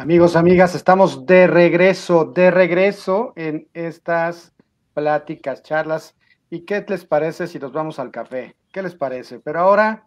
Amigos, amigas, estamos de regreso, de regreso en estas pláticas, charlas. ¿Y qué les parece si nos vamos al café? ¿Qué les parece? Pero ahora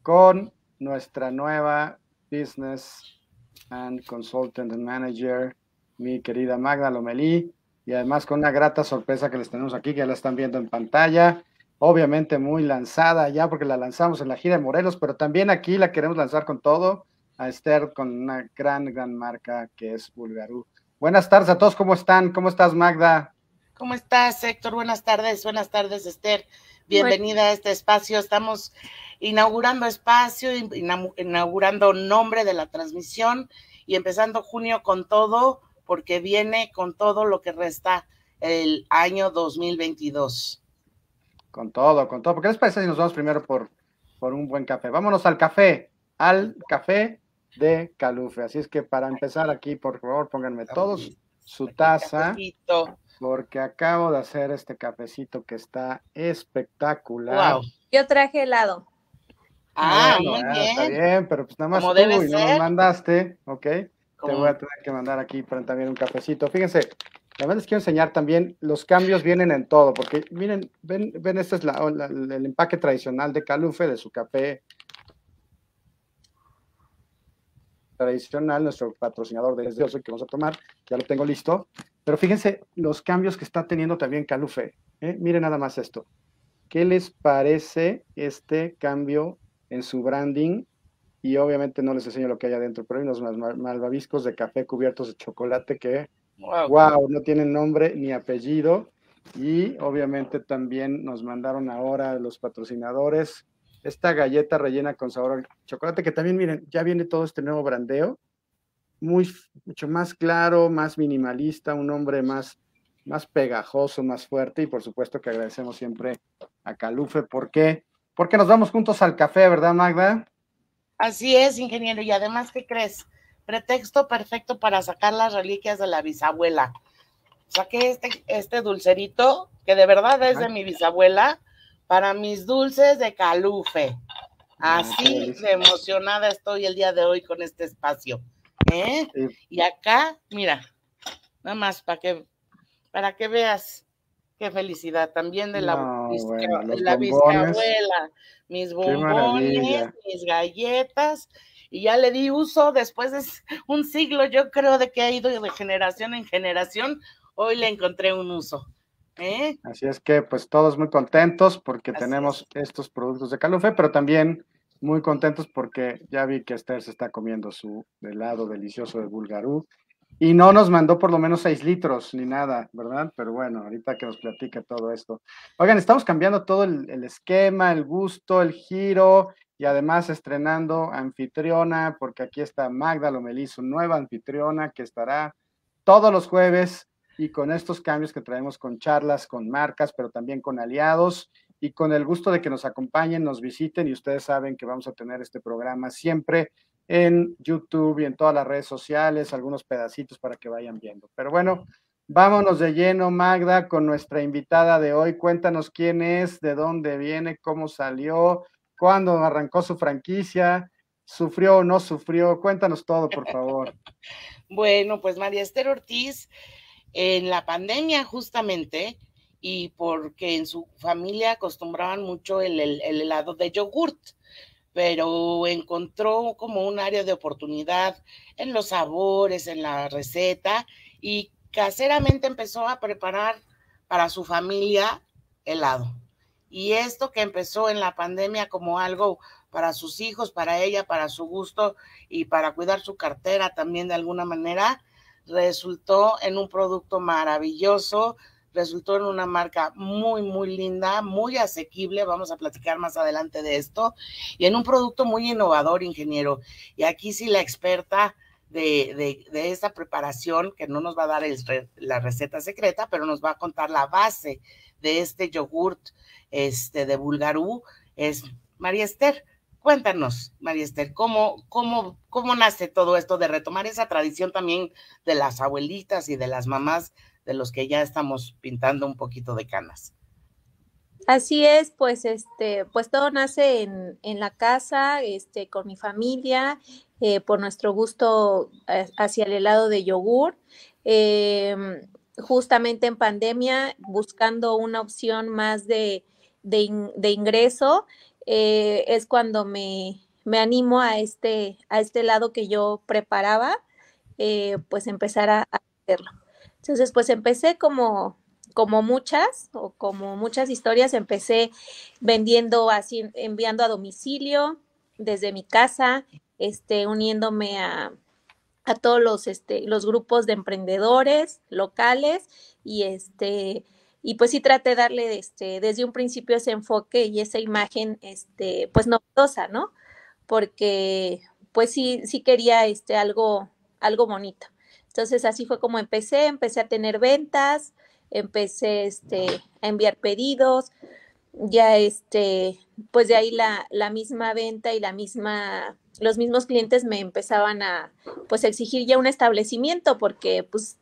con nuestra nueva business and consultant and manager, mi querida Magda Lomelí, y además con una grata sorpresa que les tenemos aquí, que ya la están viendo en pantalla. Obviamente muy lanzada ya, porque la lanzamos en la gira de Morelos, pero también aquí la queremos lanzar con todo a Esther con una gran, gran marca que es Bulgarú. Buenas tardes a todos, ¿cómo están? ¿Cómo estás, Magda? ¿Cómo estás, Héctor? Buenas tardes, buenas tardes, Esther. Bienvenida a este espacio. Estamos inaugurando espacio, inaugurando nombre de la transmisión y empezando junio con todo, porque viene con todo lo que resta el año 2022. Con todo, con todo. ¿Por qué les parece si nos vamos primero por, por un buen café? Vámonos al café, al café de Calufe. Así es que para empezar aquí, por favor, pónganme todos su taza, porque acabo de hacer este cafecito que está espectacular. Wow. Yo traje helado. Ah, ah muy bien. Está bien, pero pues nada más tú y no me mandaste, ¿ok? Te voy a tener que mandar aquí también un cafecito. Fíjense, Además les quiero enseñar también, los cambios vienen en todo, porque miren, ven, ven este es el empaque tradicional de Calufe, de su café tradicional, nuestro patrocinador desde que vamos a tomar, ya lo tengo listo. Pero fíjense los cambios que está teniendo también Calufe. mire ¿eh? Miren nada más esto. ¿Qué les parece este cambio en su branding? Y obviamente no les enseño lo que hay adentro, pero hay unos malvaviscos de café cubiertos de chocolate que, wow, wow no tienen nombre ni apellido. Y obviamente también nos mandaron ahora los patrocinadores esta galleta rellena con sabor al chocolate, que también miren, ya viene todo este nuevo brandeo, muy, mucho más claro, más minimalista, un hombre más, más pegajoso, más fuerte, y por supuesto que agradecemos siempre a Calufe, ¿por qué? Porque nos vamos juntos al café, ¿verdad, Magda? Así es, ingeniero, y además, ¿qué crees? Pretexto perfecto para sacar las reliquias de la bisabuela. Saqué este, este dulcerito, que de verdad es de mi bisabuela, para mis dulces de calufe. Ah, Así de emocionada estoy el día de hoy con este espacio. ¿eh? Y acá, mira, nada más para que, para que veas qué felicidad también de la, bisabuela, mis bombones, mis galletas. Y ya le di uso después de un siglo, yo creo, de que ha ido de generación en generación. Hoy le encontré un uso. ¿Eh? Así es que pues todos muy contentos porque tenemos estos productos de Calufe, pero también muy contentos porque ya vi que Esther se está comiendo su helado delicioso de Bulgarú y no nos mandó por lo menos 6 litros ni nada, ¿verdad? Pero bueno, ahorita que nos platique todo esto. Oigan, estamos cambiando todo el, el esquema, el gusto, el giro y además estrenando anfitriona porque aquí está Magda Lomelí, su nueva anfitriona que estará todos los jueves y con estos cambios que traemos con charlas, con marcas, pero también con aliados y con el gusto de que nos acompañen, nos visiten y ustedes saben que vamos a tener este programa siempre en YouTube y en todas las redes sociales, algunos pedacitos para que vayan viendo. Pero bueno, vámonos de lleno, Magda, con nuestra invitada de hoy. Cuéntanos quién es, de dónde viene, cómo salió, cuándo arrancó su franquicia, sufrió o no sufrió. Cuéntanos todo, por favor. bueno, pues María Esther Ortiz en la pandemia justamente y porque en su familia acostumbraban mucho el, helado de yogurt, pero encontró como un área de oportunidad en los sabores, en la receta y caseramente empezó a preparar para su familia helado. Y esto que empezó en la pandemia como algo para sus hijos, para ella, para su gusto y para cuidar su cartera también de alguna manera, resultó en un producto maravilloso, resultó en una marca muy, muy linda, muy asequible, vamos a platicar más adelante de esto, y en un producto muy innovador, ingeniero. Y aquí sí la experta de, de, de esta preparación, que no nos va a dar la receta secreta, pero nos va a contar la base de este yogurt este, de Bulgarú, es María Esther. Cuéntanos, María Esther, ¿cómo, cómo, cómo nace todo esto de retomar esa tradición también de las abuelitas y de las mamás de los que ya estamos pintando un poquito de canas? Así es, pues este, pues todo nace en, la casa, este, con mi familia, eh, por nuestro gusto eh, hacia el helado de yogur. Em, justamente en pandemia, buscando una opción más de, de ingreso, eh, es cuando me, me animo a este, a este lado que yo preparaba, eh, pues empezar a, a, hacerlo. Entonces, pues empecé como, como muchas, o como muchas historias, empecé vendiendo así, enviando a domicilio desde mi casa, este, uniéndome a, a todos los, este, los grupos de emprendedores locales y este y pues sí traté de darle este, desde un principio ese enfoque y esa imagen, este, pues novedosa, ¿no? Porque pues sí, sí quería este, algo, algo bonito. Entonces así fue como empecé, empecé a tener ventas, empecé este, a enviar pedidos, ya este, pues de ahí la, misma venta y la misma, los mismos clientes me empezaban a pues exigir ya un establecimiento porque pues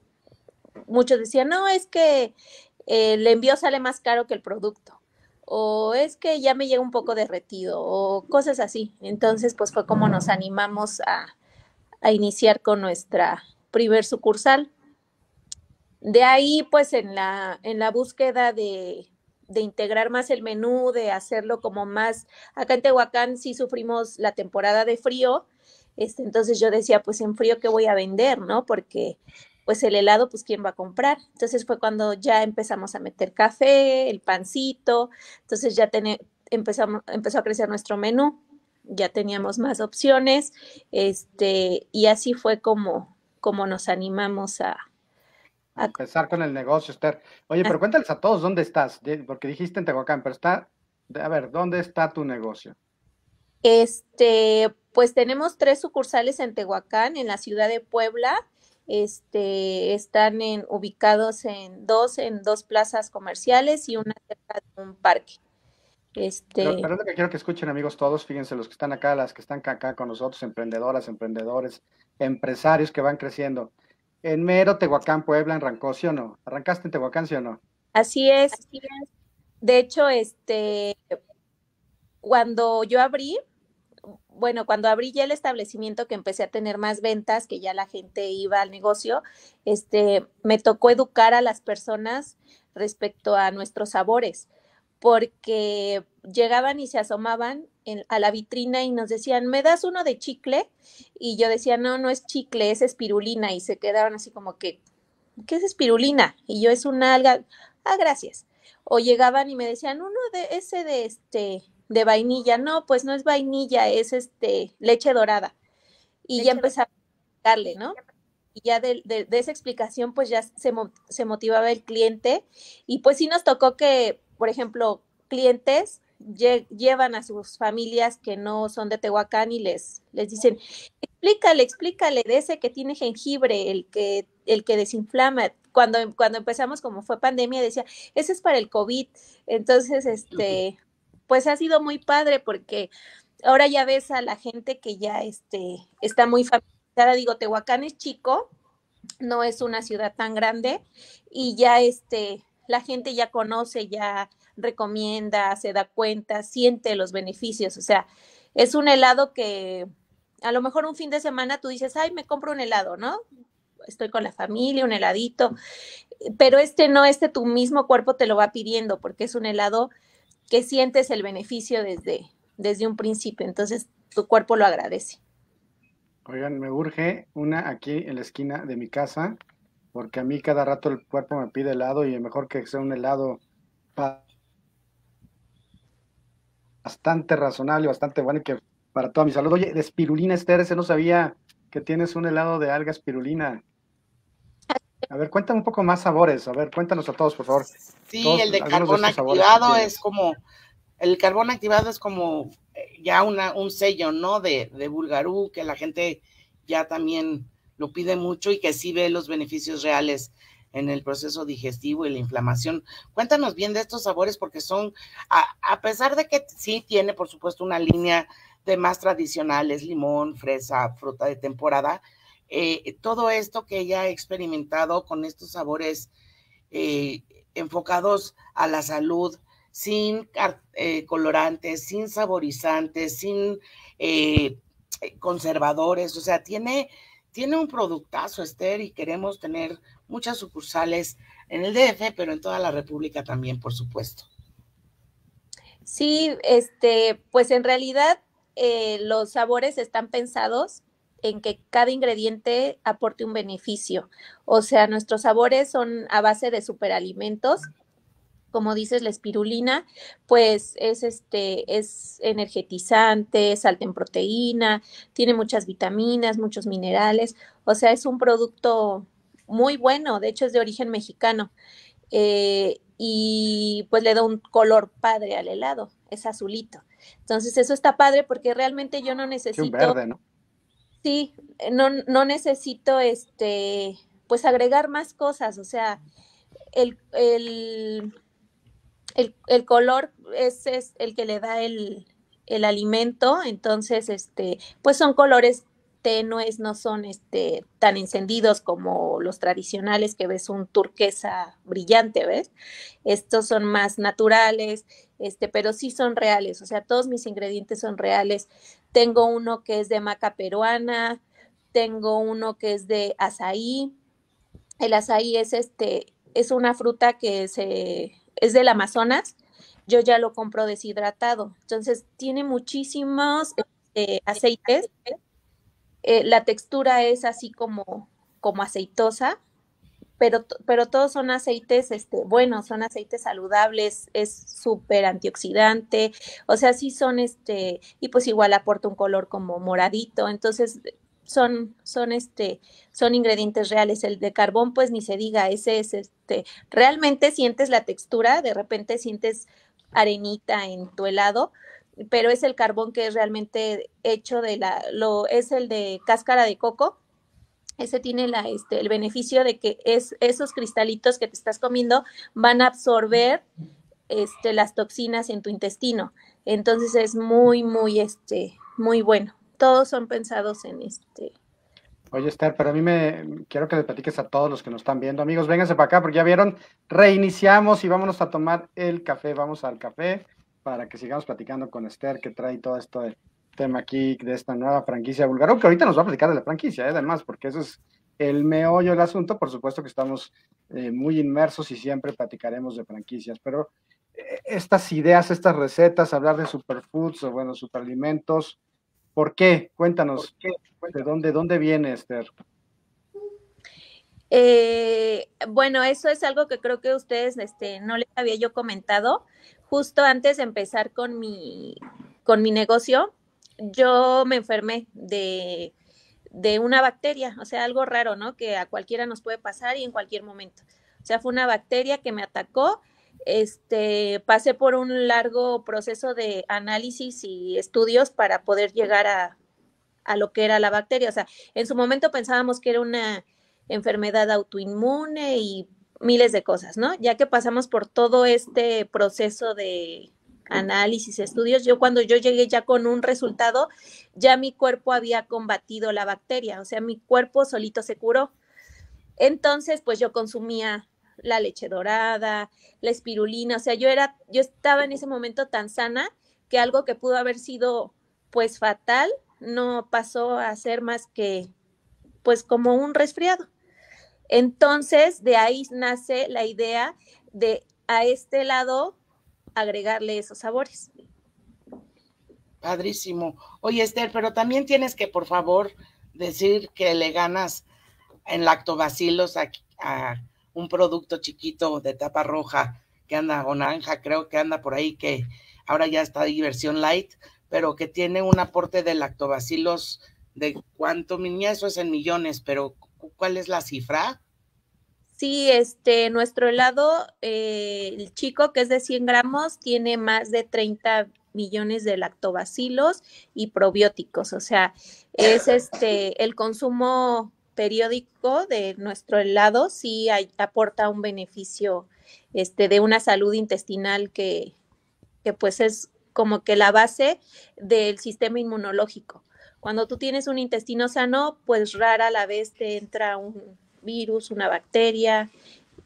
muchos decían, no, es que eh, el envío sale más caro que el producto o es que ya me llega un poco derretido o cosas así. Entonces, pues fue como nos animamos a, a iniciar con nuestra primer sucursal. De ahí, pues en la, en la búsqueda de, de integrar más el menú, de hacerlo como más, acá en Tehuacán sí sufrimos la temporada de frío, este, entonces yo decía, pues en frío, ¿qué voy a vender? ¿No? Porque pues el helado, pues quién va a comprar. Entonces fue cuando ya empezamos a meter café, el pancito, entonces ya ten, empezamos, empezó a crecer nuestro menú, ya teníamos más opciones, este, y así fue como, como nos animamos a, a... Empezar con el negocio, Esther. Oye, pero cuéntales a todos dónde estás, porque dijiste en Tehuacán, pero está, a ver, ¿dónde está tu negocio? Este, pues tenemos tres sucursales en Tehuacán, en la ciudad de Puebla, este, están ubicados en dos, en dos plazas comerciales y una cerca de un parque. Este... es lo que quiero que escuchen amigos todos, fíjense los que están acá, las que están acá con nosotros, emprendedoras, emprendedores, empresarios que van creciendo. En mero Tehuacán, Puebla, arrancó, ¿sí o no? ¿Arrancaste en Tehuacán, sí o no? Así es. Así es. De hecho, este, cuando yo abrí, bueno, cuando abrí ya el establecimiento que empecé a tener más ventas, que ya la gente iba al negocio, este, me tocó educar a las personas respecto a nuestros sabores, porque llegaban y se asomaban a la vitrina y nos decían, ¿me das uno de chicle? Y yo decía, no, no es chicle, es espirulina. Y se quedaban así como que, ¿qué es espirulina? Y yo es una alga, ah, gracias. O llegaban y me decían, uno de ese de este, de vainilla. No, pues no es vainilla, es este leche dorada. Y ya empezamos a darle, ¿no? Y ya de, esa explicación, pues ya se, se motivaba el cliente. Y pues sí nos tocó que, por ejemplo, clientes llevan a sus familias que no son de Tehuacán y les, les dicen, explícale, explícale de ese que tiene jengibre, el que, el que desinflama, cuando, cuando empezamos, como fue pandemia, decía, ese es para el COVID. Entonces, este, pues ha sido muy padre porque ahora ya ves a la gente que ya este, está muy familiarizada. Digo, Tehuacán es chico, no es una ciudad tan grande y ya este, la gente ya conoce, ya recomienda, se da cuenta, siente los beneficios. O sea, es un helado que a lo mejor un fin de semana tú dices, ay, me compro un helado, ¿no? Estoy con la familia, un heladito. Pero este no, este tu mismo cuerpo te lo va pidiendo porque es un helado que sientes el beneficio desde, desde un principio. Entonces, tu cuerpo lo agradece. Oigan, me urge una aquí en la esquina de mi casa, porque a mí cada rato el cuerpo me pide helado y mejor que sea un helado bastante razonable, bastante bueno y que para toda mi salud. Oye, de espirulina, Esther, se no sabía que tienes un helado de alga espirulina. A ver, cuéntame un poco más sabores. A ver, cuéntanos a todos, por favor. Sí, el de carbón activado es como, el carbón activado es como eh, ya una, un sello, ¿no? De, de Bulgarú, que la gente ya también lo pide mucho y que sí ve los beneficios reales en el proceso digestivo y la inflamación. Cuéntanos bien de estos sabores porque son, a, a, pesar de que sí tiene, por supuesto, una línea de más tradicionales, limón, fresa, fruta de temporada, eh, todo esto que ella ha experimentado con estos sabores eh, enfocados a la salud, sin eh, colorantes, sin saborizantes, sin conservadores, o sea, tiene, tiene un productazo, Esther, y queremos tener muchas sucursales en el DF, pero en toda la República también, por supuesto. Sí, este, pues en realidad los sabores están pensados en que cada ingrediente aporte un beneficio. O sea, nuestros sabores son a base de superalimentos. Como dices, la espirulina, pues es este, es energetizante, es en proteína, tiene muchas vitaminas, muchos minerales. O sea, es un producto muy bueno. De hecho, es de origen mexicano. Eh, y pues le da un color padre al helado, es azulito. Entonces eso está padre porque realmente yo no necesito... Es un verde, ¿no? Sí, no, necesito este, pues agregar más cosas, o sea, el, el, el, color es, es, el que le da el, el alimento, entonces, este, pues son colores tenues, no son este, tan encendidos como los tradicionales que ves un turquesa brillante, ¿ves? Estos son más naturales, este, pero sí son reales, o sea, todos mis ingredientes son reales. Tengo uno que es de maca peruana, tengo uno que es de azaí. El azaí es este, es una fruta que se, es del Amazonas, yo ya lo compro deshidratado. Entonces tiene muchísimos este, aceites. Eh, la textura es así como, como aceitosa, pero, todos son aceites, este, bueno, son aceites saludables, es súper antioxidante, o sea, sí son, este, y pues igual aporta un color como moradito, entonces son, son este, son ingredientes reales. El de carbón, pues ni se diga, ese es este, realmente sientes la textura, de repente sientes arenita en tu helado, pero es el carbón que es realmente hecho de la, lo, es el de cáscara de coco, ese tiene la, este, el beneficio de que es, esos cristalitos que te estás comiendo van a absorber este, las toxinas en tu intestino. Entonces es muy, muy, este, muy bueno. Todos son pensados en este. Oye, Esther, pero a mí me quiero que le platiques a todos los que nos están viendo. Amigos, vénganse para acá porque ya vieron, reiniciamos y vámonos a tomar el café. Vamos al café para que sigamos platicando con Esther, que trae todo esto de tema aquí de esta nueva franquicia vulgar, que ahorita nos va a platicar de la franquicia, ¿eh? además, porque eso es el meollo del asunto. Por supuesto que estamos eh, muy inmersos y siempre platicaremos de franquicias, pero eh, estas ideas, estas recetas, hablar de superfoods o, bueno, superalimentos, ¿por qué? Cuéntanos, ¿de dónde, dónde viene, Esther? Eh, bueno, eso es algo que creo que ustedes este, no les había yo comentado. Justo antes de empezar con mi, con mi negocio, yo me enfermé de, una bacteria, o sea, algo raro, ¿no? Que a cualquiera nos puede pasar y en cualquier momento. O sea, fue una bacteria que me atacó. Este, pasé por un largo proceso de análisis y estudios para poder llegar a, a lo que era la bacteria. O sea, en su momento pensábamos que era una enfermedad autoinmune y miles de cosas, ¿no? Ya que pasamos por todo este proceso de análisis, estudios, yo cuando yo llegué ya con un resultado, ya mi cuerpo había combatido la bacteria, o sea, mi cuerpo solito se curó. Entonces, pues yo consumía la leche dorada, la espirulina, o sea, yo era, yo estaba en ese momento tan sana que algo que pudo haber sido pues fatal no pasó a ser más que pues como un resfriado. Entonces, de ahí nace la idea de a este lado agregarle esos sabores. Padrísimo. Oye, Esther, pero también tienes que, por favor, decir que le ganas en lactobacilos a, un producto chiquito de tapa roja que anda o naranja, creo que anda por ahí, que ahora ya está ahí versión light, pero que tiene un aporte de lactobacilos de cuánto, mi eso es en millones, pero ¿cuál es la cifra? Sí, este, nuestro helado, eh, el chico que es de 100 gramos, tiene más de 30 millones de lactobacilos y probióticos. O sea, es este, el consumo periódico de nuestro helado sí aporta un beneficio este, de una salud intestinal que, que pues es como que la base del sistema inmunológico. Cuando tú tienes un intestino sano, pues rara la vez te entra un, virus, una bacteria,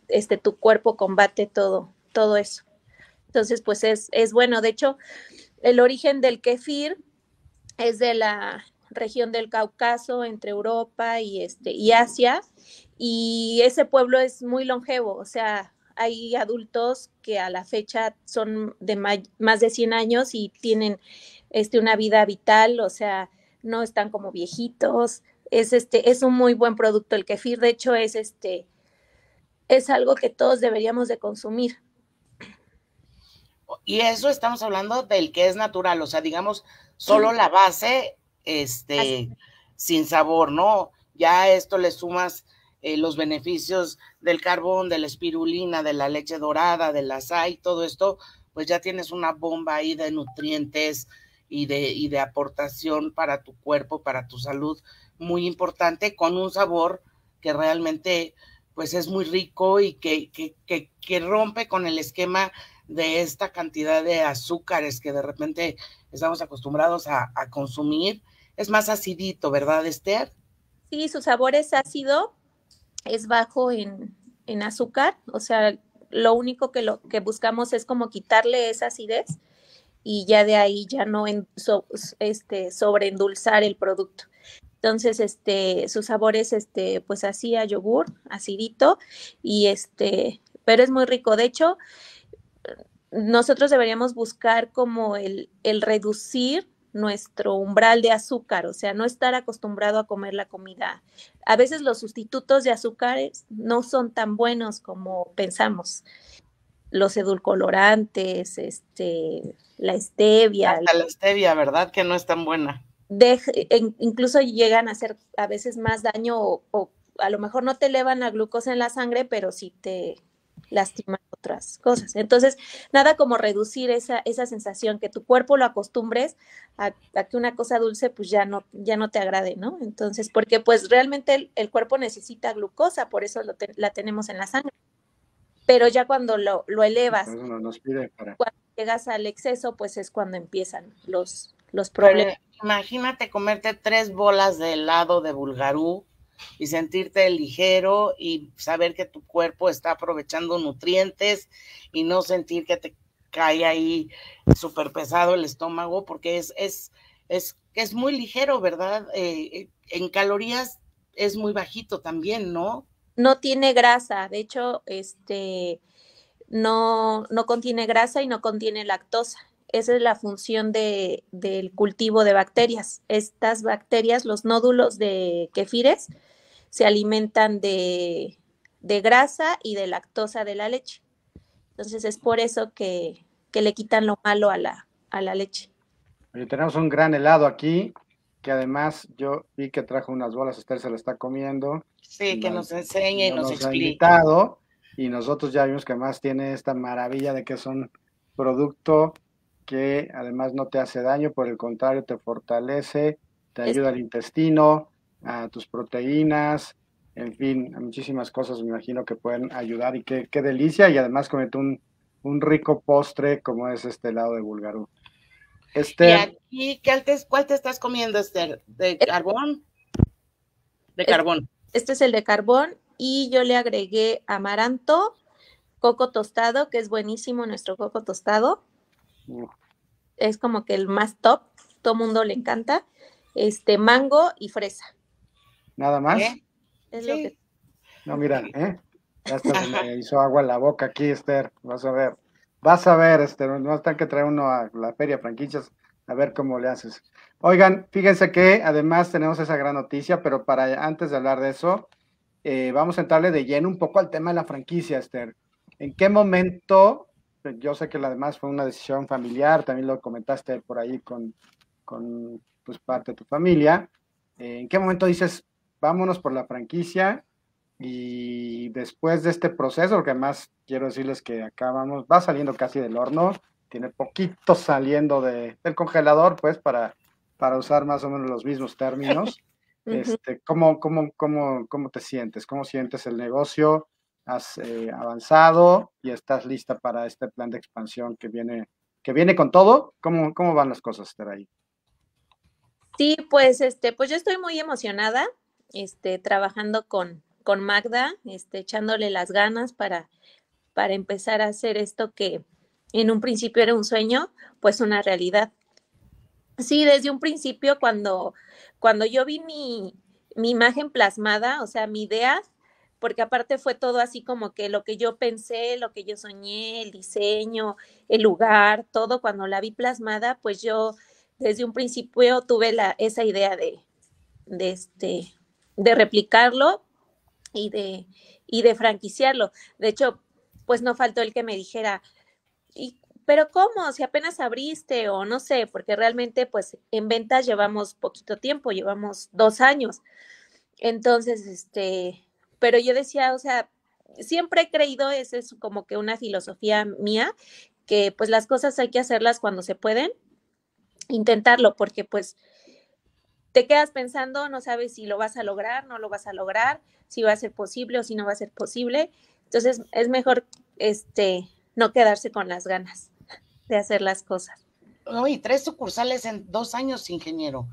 este, tu cuerpo combate todo, todo eso. Entonces, pues es, es bueno. De hecho, el origen del kefir es de la región del Cáucaso, entre Europa y, este, y Asia, y ese pueblo es muy longevo, o sea, hay adultos que a la fecha son de más de 100 años y tienen este, una vida vital, o sea, no están como viejitos, es este, es un muy buen producto. El kefir, de hecho, es este, es algo que todos deberíamos de consumir. Y eso estamos hablando del que es natural, o sea, digamos, solo la base, este, sin sabor, ¿no? Ya a esto le sumas eh, los beneficios del carbón, de la espirulina, de la leche dorada, del la y todo esto, pues ya tienes una bomba ahí de nutrientes y de, y de aportación para tu cuerpo, para tu salud muy importante con un sabor que realmente pues es muy rico y que, que, que, rompe con el esquema de esta cantidad de azúcares que de repente estamos acostumbrados a, consumir. Es más acidito, ¿verdad, Esther? Sí, su sabor es ácido, es bajo en, azúcar, o sea, lo único que, lo, que buscamos es como quitarle esa acidez y ya de ahí ya no este, sobreendulzar el producto. Entonces, este, sabor es este, pues hacía yogur, acidito, y este, pero es muy rico. De hecho, nosotros deberíamos buscar como el, reducir nuestro umbral de azúcar, o sea, no estar acostumbrado a comer la comida. A veces los sustitutos de azúcares no son tan buenos como pensamos. Los edulcolorantes, este, la stevia. Hasta la stevia, ¿verdad? Que no es tan buena incluso llegan a hacer a veces más daño o, a lo mejor no te elevan la glucosa en la sangre, pero sí te lastiman otras cosas. Entonces, nada como reducir esa, esa sensación, que tu cuerpo lo acostumbres a, que una cosa dulce pues ya no, ya no te agrade, ¿no? Entonces, porque pues realmente el, cuerpo necesita glucosa, por eso la tenemos en la sangre. Pero ya cuando lo, lo elevas, cuando llegas al exceso, pues es cuando empiezan los, los problemas. imagínate comerte tres bolas de helado de Bulgarú y sentirte ligero y saber que tu cuerpo está aprovechando nutrientes y no sentir que te cae ahí súper pesado el estómago porque es, es, muy ligero, ¿verdad? Eh, eh, en calorías es muy bajito también, ¿no? No tiene grasa, de hecho, este no, no contiene grasa y no contiene lactosa esa es la función del cultivo de bacterias. Estas bacterias, los nódulos de kefires, se alimentan de, grasa y de lactosa de la leche. Entonces es por eso que, le quitan lo malo a la, a la leche. tenemos un gran helado aquí, que además yo vi que trajo unas bolas, Esther se la está comiendo. Sí, que nos, enseñe y nos, explica. y nosotros ya vimos que además tiene esta maravilla de que son producto que además no te hace daño, por el contrario, te fortalece, te ayuda al intestino, a tus proteínas, en fin, a muchísimas cosas me imagino que pueden ayudar y qué, delicia, y además comete un, rico postre como es este helado de Búlgarú. Este, ¿Y aquí ¿qué cuál te estás comiendo, Esther? ¿De eh, carbón? De carbón. Este es el de carbón y yo le agregué amaranto, coco tostado, que es buenísimo nuestro coco tostado es como que el más top, todo mundo le encanta, este mango y fresa. Nada más. ¿Eh? No, mira, ¿eh? hasta me hizo agua en la boca aquí, Esther, vas a ver. Vas a ver, Esther, no están que traer uno a la feria franquicias, a ver cómo le haces. Oigan, fíjense que además tenemos esa gran noticia, pero para antes de hablar de eso, eh, vamos a entrarle de lleno un poco al tema de la franquicia, Esther. ¿En qué momento yo sé que además fue una decisión familiar, también lo comentaste por ahí con, con pues, parte de tu familia. Eh, ¿En qué momento dices, vámonos por la franquicia? Y después de este proceso, porque además quiero decirles que acá vamos, va saliendo casi del horno, tiene poquito saliendo de, del congelador, pues, para, para usar más o menos los mismos términos. Este, ¿cómo, cómo, cómo, ¿Cómo te sientes? ¿Cómo sientes el negocio? has eh, avanzado y estás lista para este plan de expansión que viene, que viene con todo. ¿Cómo, cómo van las cosas, ahí Sí, pues este, pues yo estoy muy emocionada, este, trabajando con, con Magda, este, echándole las ganas para, para empezar a hacer esto que en un principio era un sueño, pues una realidad. Sí, desde un principio cuando, cuando yo vi mi, mi imagen plasmada, o sea, mi idea porque aparte fue todo así como que lo que yo pensé, lo que yo soñé, el diseño, el lugar, todo cuando la vi plasmada, pues yo desde un principio tuve la, esa idea de, este, de replicarlo y de, y de franquiciarlo. De hecho, pues no faltó el que me dijera, ¿y, pero cómo? Si apenas abriste o no sé, porque realmente pues en ventas llevamos poquito tiempo, llevamos dos años. Entonces, este, pero yo decía, o sea, siempre he creído, esa es como que una filosofía mía, que pues las cosas hay que hacerlas cuando se pueden, intentarlo, porque pues te quedas pensando, no sabes si lo vas a lograr, no lo vas a lograr, si va a ser posible o si no va a ser posible. Entonces es mejor este no quedarse con las ganas de hacer las cosas. No, tres sucursales en dos años, ingeniero.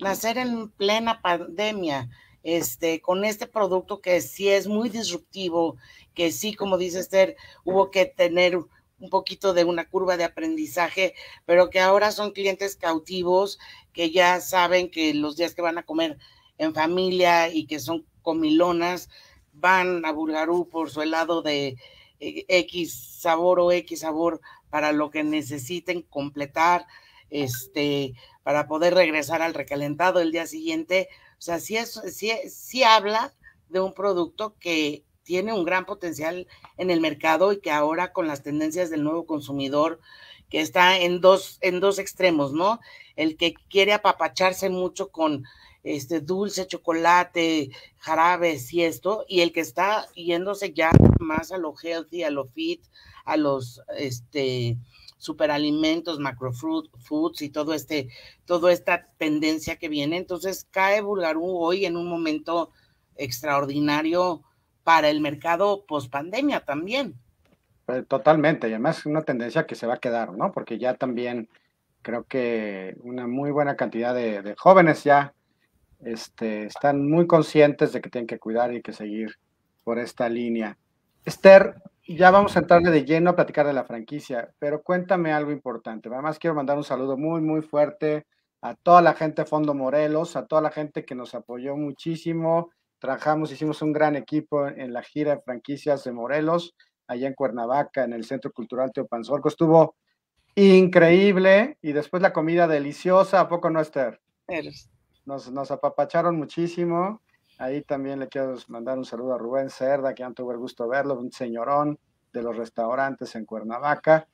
Nacer en plena pandemia, este, con este producto que sí es muy disruptivo, que sí, como dice Esther, hubo que tener un poquito de una curva de aprendizaje, pero que ahora son clientes cautivos, que ya saben que los días que van a comer en familia y que son comilonas, van a Burgarú por su helado de eh, X sabor o X sabor para lo que necesiten completar, este, para poder regresar al recalentado el día siguiente o sea, sí, es, habla de un producto que tiene un gran potencial en el mercado y que ahora con las tendencias del nuevo consumidor, que está en dos, en dos extremos, ¿no? El que quiere apapacharse mucho con este dulce, chocolate, jarabes y esto, y el que está yéndose ya más a lo healthy, a lo fit, a los este superalimentos, macrofruit foods y todo este, toda esta tendencia que viene. Entonces cae Bulgarú hoy en un momento extraordinario para el mercado post pandemia también. Eh, totalmente, y además es una tendencia que se va a quedar, ¿no? Porque ya también creo que una muy buena cantidad de, jóvenes ya este, están muy conscientes de que tienen que cuidar y que seguir por esta línea. Esther, ya vamos a entrarle de lleno a platicar de la franquicia, pero cuéntame algo importante. Además, quiero mandar un saludo muy, muy fuerte a toda la gente de Fondo Morelos, a toda la gente que nos apoyó muchísimo. Trabajamos, hicimos un gran equipo en la gira de franquicias de Morelos, allá en Cuernavaca, en el Centro Cultural Teopanzorco. Estuvo increíble y después la comida deliciosa, ¿a poco no, Esther? Nos, nos apapacharon muchísimo. Ahí también le quiero mandar un saludo a Rubén Cerda, que han tuvo el gusto de verlo, un señorón de los restaurantes en Cuernavaca,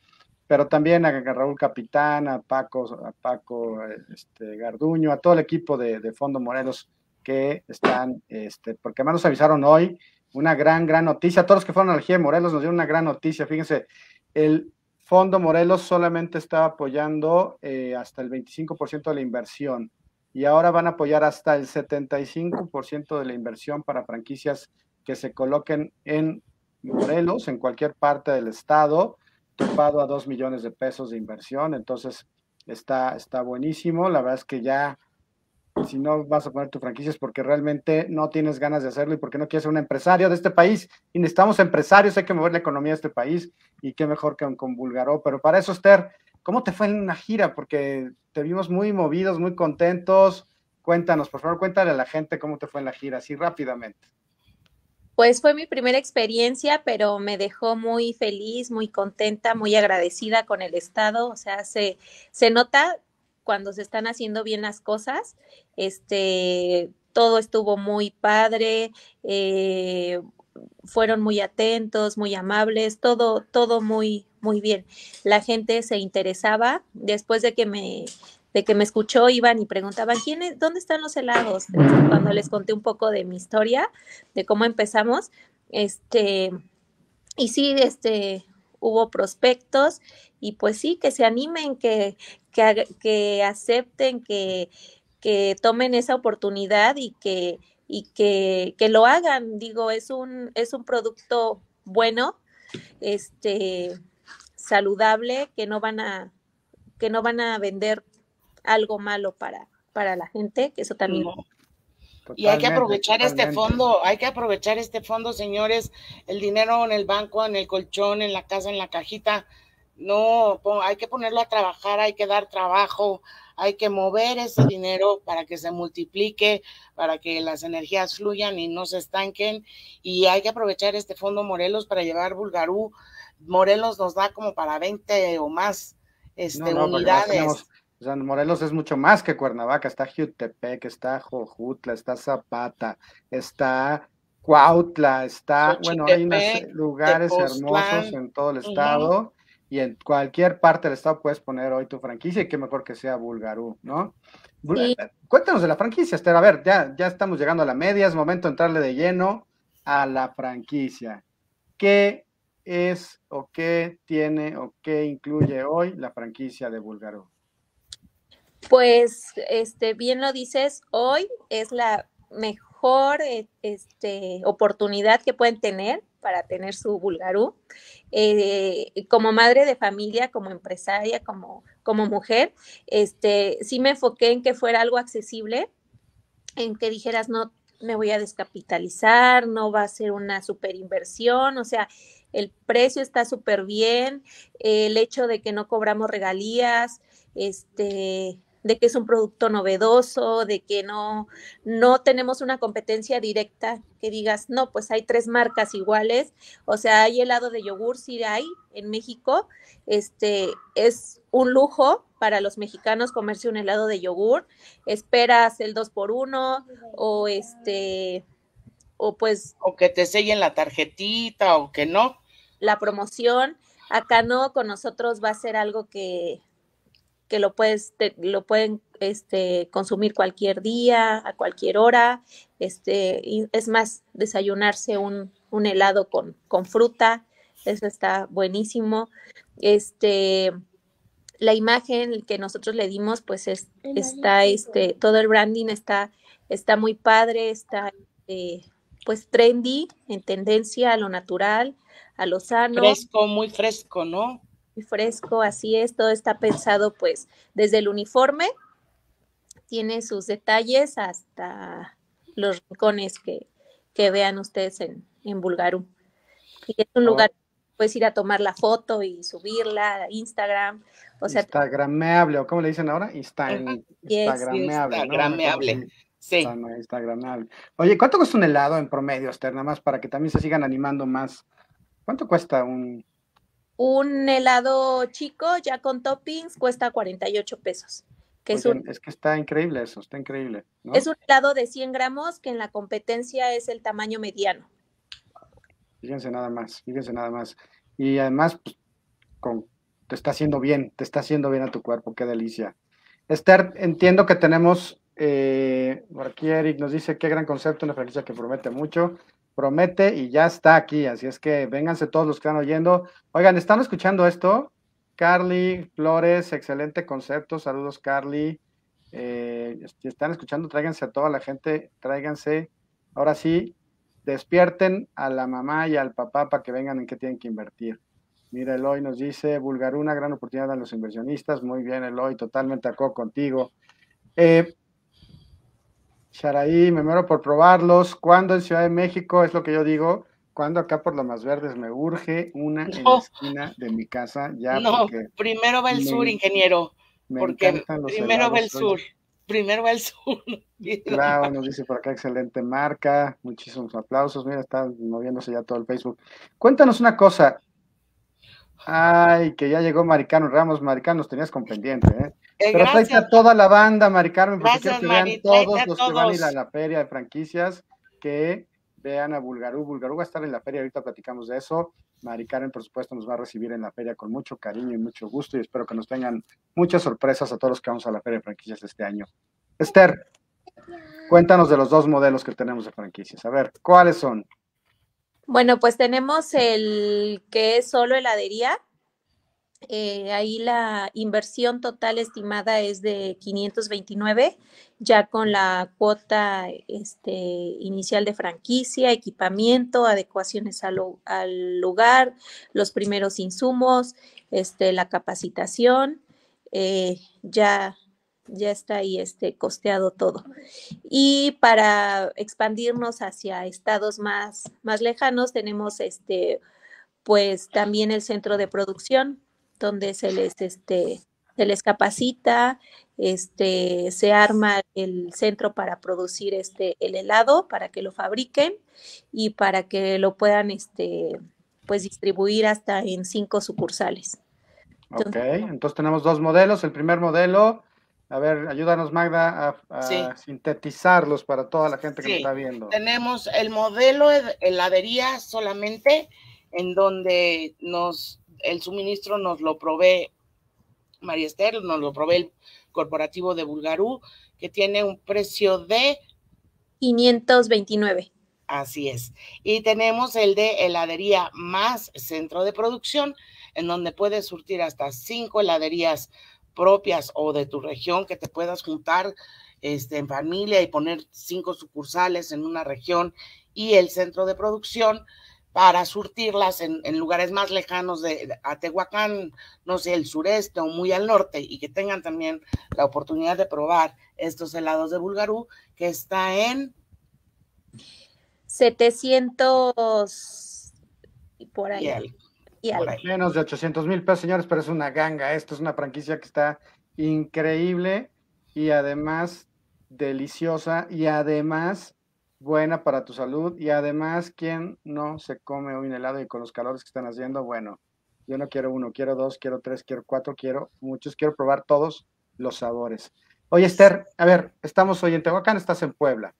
pero también a Raúl Capitán, a Paco, a Paco este, Garduño, a todo el equipo de, Fondo Morelos que están, este, porque además nos avisaron hoy una gran, gran noticia. todos los que fueron al GIE Morelos nos dieron una gran noticia. Fíjense, el Fondo Morelos solamente estaba apoyando eh, hasta el 25% de la inversión y ahora van a apoyar hasta el 75% de la inversión para franquicias que se coloquen en Morelos, en cualquier parte del estado, topado a 2 millones de pesos de inversión. Entonces, está, está buenísimo. La verdad es que ya, si no vas a poner tu franquicia es porque realmente no tienes ganas de hacerlo y porque no quieres ser un empresario de este país. Y necesitamos empresarios, hay que mover la economía de este país y qué mejor que con vulgaró Pero para eso, Esther, ¿Cómo te fue en la gira? Porque te vimos muy movidos, muy contentos. Cuéntanos, por favor, cuéntale a la gente cómo te fue en la gira, así rápidamente. Pues fue mi primera experiencia, pero me dejó muy feliz, muy contenta, muy agradecida con el Estado. O sea, se, se nota cuando se están haciendo bien las cosas. Este, todo estuvo muy padre. Eh, fueron muy atentos, muy amables, todo, todo muy, muy bien. La gente se interesaba después de que me de que me escuchó, iban y preguntaban, ¿quién ¿dónde están los helados? Este, cuando les conté un poco de mi historia, de cómo empezamos, este, y sí, este, hubo prospectos, y pues sí, que se animen, que, que, que acepten, que, que tomen esa oportunidad y que, y que, lo hagan. Digo, es un, es un producto bueno, este, saludable, que no van a, que no van a vender algo malo para, para la gente, que eso también y hay que aprovechar este fondo, hay que aprovechar este fondo, señores, el dinero en el banco, en el colchón, en la casa, en la cajita, no, hay que ponerlo a trabajar, hay que dar trabajo, hay que mover ese ah. dinero para que se multiplique, para que las energías fluyan y no se estanquen. Y hay que aprovechar este fondo Morelos para llevar Bulgarú. Morelos nos da como para 20 o más este, unidades. o sea, Morelos es mucho más que Cuernavaca, está Jutepec, está Jojutla, está Zapata, está Cuautla, está, bueno, hay lugares hermosos en todo el estado y en cualquier parte del estado puedes poner hoy tu franquicia y qué mejor que sea Bulgarú, ¿no? Eh, cuéntanos de la franquicia, Esther. A ver, ya, ya estamos llegando a la media, es momento de entrarle de lleno a la franquicia. ¿Qué es o qué tiene o qué incluye hoy la franquicia de Bulgarú? Pues, este, bien lo dices, hoy es la mejor eh, este, oportunidad que pueden tener para tener su vulgarú eh, como madre de familia, como empresaria, como, como mujer, este, sí me enfoqué en que fuera algo accesible, en que dijeras, no me voy a descapitalizar, no va a ser una superinversión, o sea, el precio está súper bien, el hecho de que no cobramos regalías, este, de que es un producto novedoso, de que no, no tenemos una competencia directa que digas, no, pues hay tres marcas iguales, o sea, hay helado de yogur, sí hay en México, este, es un lujo para los mexicanos comerse un helado de yogur, esperas el 2 por 1 o este, o pues... O que te sellen la tarjetita o que no. La promoción, acá no, con nosotros va a ser algo que que lo puedes, lo pueden este, consumir cualquier día, a cualquier hora. Este, es más, desayunarse un, un helado con, con, fruta, eso está buenísimo. Este, la imagen que nosotros le dimos, pues está, este, todo el branding está, está muy padre, está eh, pues trendy, en tendencia a lo natural, a lo sano. Fresco, muy fresco, ¿no? y fresco, así es, todo está pensado pues desde el uniforme, tiene sus detalles hasta los rincones que, vean ustedes en, en Y es un oh. lugar puedes ir a tomar la foto y subirla a Instagram. O sea, Instagramable, o como le dicen ahora, Instagramable. Instagramable. Sí. Oye, ¿cuánto cuesta un helado en promedio, Esther? Nada más para que también se sigan animando más. ¿Cuánto cuesta un, un helado chico ya con toppings cuesta 48 pesos. Que es, es, que está increíble eso, está increíble. Es un helado de 100 gramos que en la competencia es el tamaño mediano. Fíjense nada más, fíjense nada más. Y además, pues, te está haciendo bien, te está haciendo bien a tu cuerpo, qué delicia. Esther, entiendo que tenemos, eh, por aquí Eric nos dice, qué gran concepto, una franquicia que promete mucho promete y ya está aquí. Así es que vénganse todos los que están oyendo. Oigan, ¿están escuchando esto? Carly Flores, excelente concepto. Saludos, Carly. Eh, si están escuchando, tráiganse a toda la gente, tráiganse. Ahora sí, despierten a la mamá y al papá para que vengan en qué tienen que invertir. Mira, Eloy nos dice, una gran oportunidad a los inversionistas. Muy bien, Eloy, totalmente acuerdo contigo. Eh, Charaí, me muero por probarlos. ¿Cuándo en Ciudad de México? Es lo que yo digo. ¿Cuándo acá por lo más verdes? Me urge una en la esquina de mi casa. Ya no, primero va el sur, ingeniero. Porque primero va el sur. Primero va el sur. Claro, nos dice por acá, excelente marca. Muchísimos aplausos. Mira, está moviéndose ya todo el Facebook. Cuéntanos una cosa. Ay, que ya llegó Maricano Ramos. Maricano, nos tenías con pendiente, ¿eh? Eh, Pero gracias. a toda la banda, Mari Carmen, porque que vean todos los que van a ir a la feria de franquicias, que vean a Bulgarú. Bulgarú va a estar en la feria, ahorita platicamos de eso. Mari Carmen, por supuesto, nos va a recibir en la feria con mucho cariño y mucho gusto y espero que nos tengan muchas sorpresas a todos los que vamos a la feria de franquicias este año. Esther, cuéntanos de los dos modelos que tenemos de franquicias. A ver, ¿cuáles son? Bueno, pues tenemos el que es solo heladería, eh, ahí la inversión total estimada es de 529, ya con la cuota este, inicial de franquicia, equipamiento, adecuaciones al, lugar, los primeros insumos, este, la capacitación, eh, ya, está ahí este, costeado todo. Y para expandirnos hacia estados más, más lejanos, tenemos este, pues también el centro de producción donde se les, este, se les capacita, este, se arma el centro para producir este, el helado, para que lo fabriquen y para que lo puedan este, pues, distribuir hasta en cinco sucursales. Entonces, ok, entonces tenemos dos modelos. El primer modelo, a ver, ayúdanos Magda a, sintetizarlos para toda la gente que está viendo. Tenemos el modelo heladería solamente, en donde nos el suministro nos lo provee María Esther, nos lo provee el corporativo de Bulgarú, que tiene un precio de 529. Así es. Y tenemos el de heladería más centro de producción, en donde puedes surtir hasta cinco heladerías propias o de tu región que te puedas juntar este, en familia y poner cinco sucursales en una región y el centro de producción para surtirlas en, lugares más lejanos de, Atehuacán, no sé, el sureste o muy al norte, y que tengan también la oportunidad de probar estos helados de Bulgarú, que está en 700 y por ahí. Y por ahí. Menos de 800 mil pesos, señores, pero es una ganga. Esto es una franquicia que está increíble y además deliciosa y además buena para tu salud y además, ¿quién no se come un helado y con los calores que están haciendo? Bueno, yo no quiero uno, quiero dos, quiero tres, quiero cuatro, quiero muchos, quiero probar todos los sabores. Oye, Esther, a ver, estamos hoy en Tehuacán, estás en Puebla.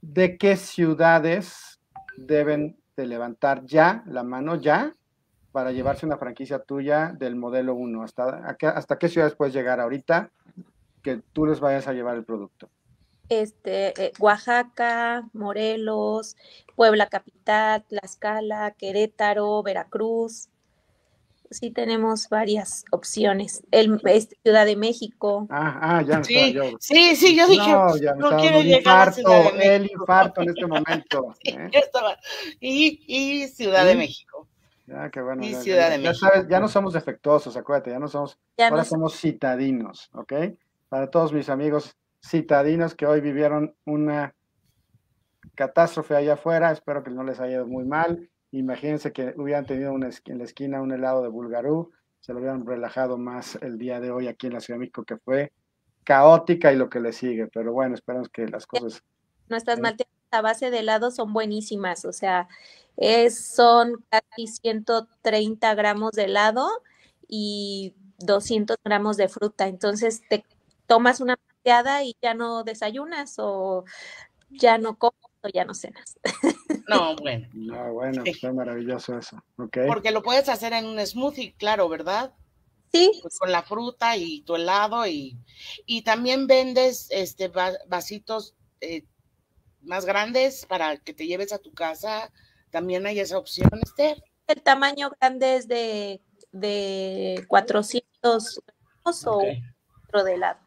¿De qué ciudades deben de levantar ya la mano ya para llevarse una franquicia tuya del modelo 1? ¿Hasta, hasta qué ciudades puedes llegar ahorita que tú les vayas a llevar el producto? este, eh, Oaxaca, Morelos, Puebla Capital, Tlaxcala, Querétaro, Veracruz. Sí tenemos varias opciones. Este, Ciudad de México. Ah, ah ya no sí, sí, sí, yo dije, no, quiero llegar infarto, a Ciudad de México. El infarto en este momento. ¿eh? Ya estaba. Y, y Ciudad de ¿Mm? México. Ya, qué bueno. Y Ciudad de México. Sabes, ya no somos defectuosos, acuérdate, ya no somos, ya ahora somos citadinos, ¿ok? Para todos mis amigos citadinos que hoy vivieron una catástrofe allá afuera. Espero que no les haya ido muy mal. Imagínense que hubieran tenido una en la esquina un helado de Bulgarú, se lo hubieran relajado más el día de hoy aquí en la Ciudad de México, que fue caótica y lo que le sigue. Pero bueno, esperamos que las cosas. Nuestras eh. mal. a base de helado son buenísimas, o sea, es, son casi 130 gramos de helado y 200 gramos de fruta. Entonces te tomas una y ya no desayunas o ya no comes o ya no cenas. No, bueno. No, ah, bueno, está maravilloso eso. Porque lo puedes hacer en un smoothie, claro, ¿verdad? Sí. Pues, con la fruta y tu helado y, y también vendes este vasitos eh, más grandes para que te lleves a tu casa. También hay esa opción, Esther. El tamaño grande es de, de 400 gramos o de helado.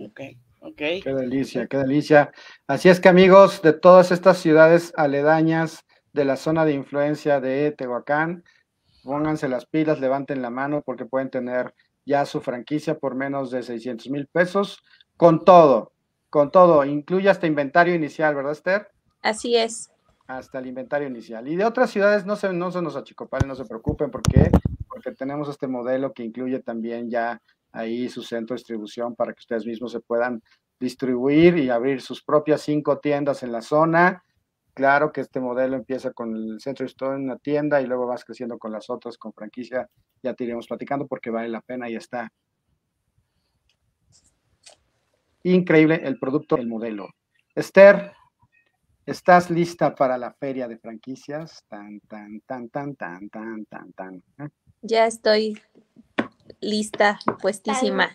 Ok, ok. Qué delicia, qué delicia. Así es que amigos de todas estas ciudades aledañas de la zona de influencia de Tehuacán, pónganse las pilas, levanten la mano porque pueden tener ya su franquicia por menos de 600 mil pesos, con todo, con todo, incluye hasta inventario inicial, ¿verdad, Esther? Así es. Hasta el inventario inicial. Y de otras ciudades no se, no se nos achicopalen, no se preocupen, porque porque tenemos este modelo que incluye también ya ahí su centro de distribución para que ustedes mismos se puedan distribuir y abrir sus propias cinco tiendas en la zona. Claro que este modelo empieza con el centro de en una tienda y luego vas creciendo con las otras, con franquicia. Ya te iremos platicando porque vale la pena y está increíble el producto, el modelo. Esther, ¿estás lista para la feria de franquicias? Tan, tan, tan, tan, tan, tan, tan, tan. Ya estoy lista puestísima.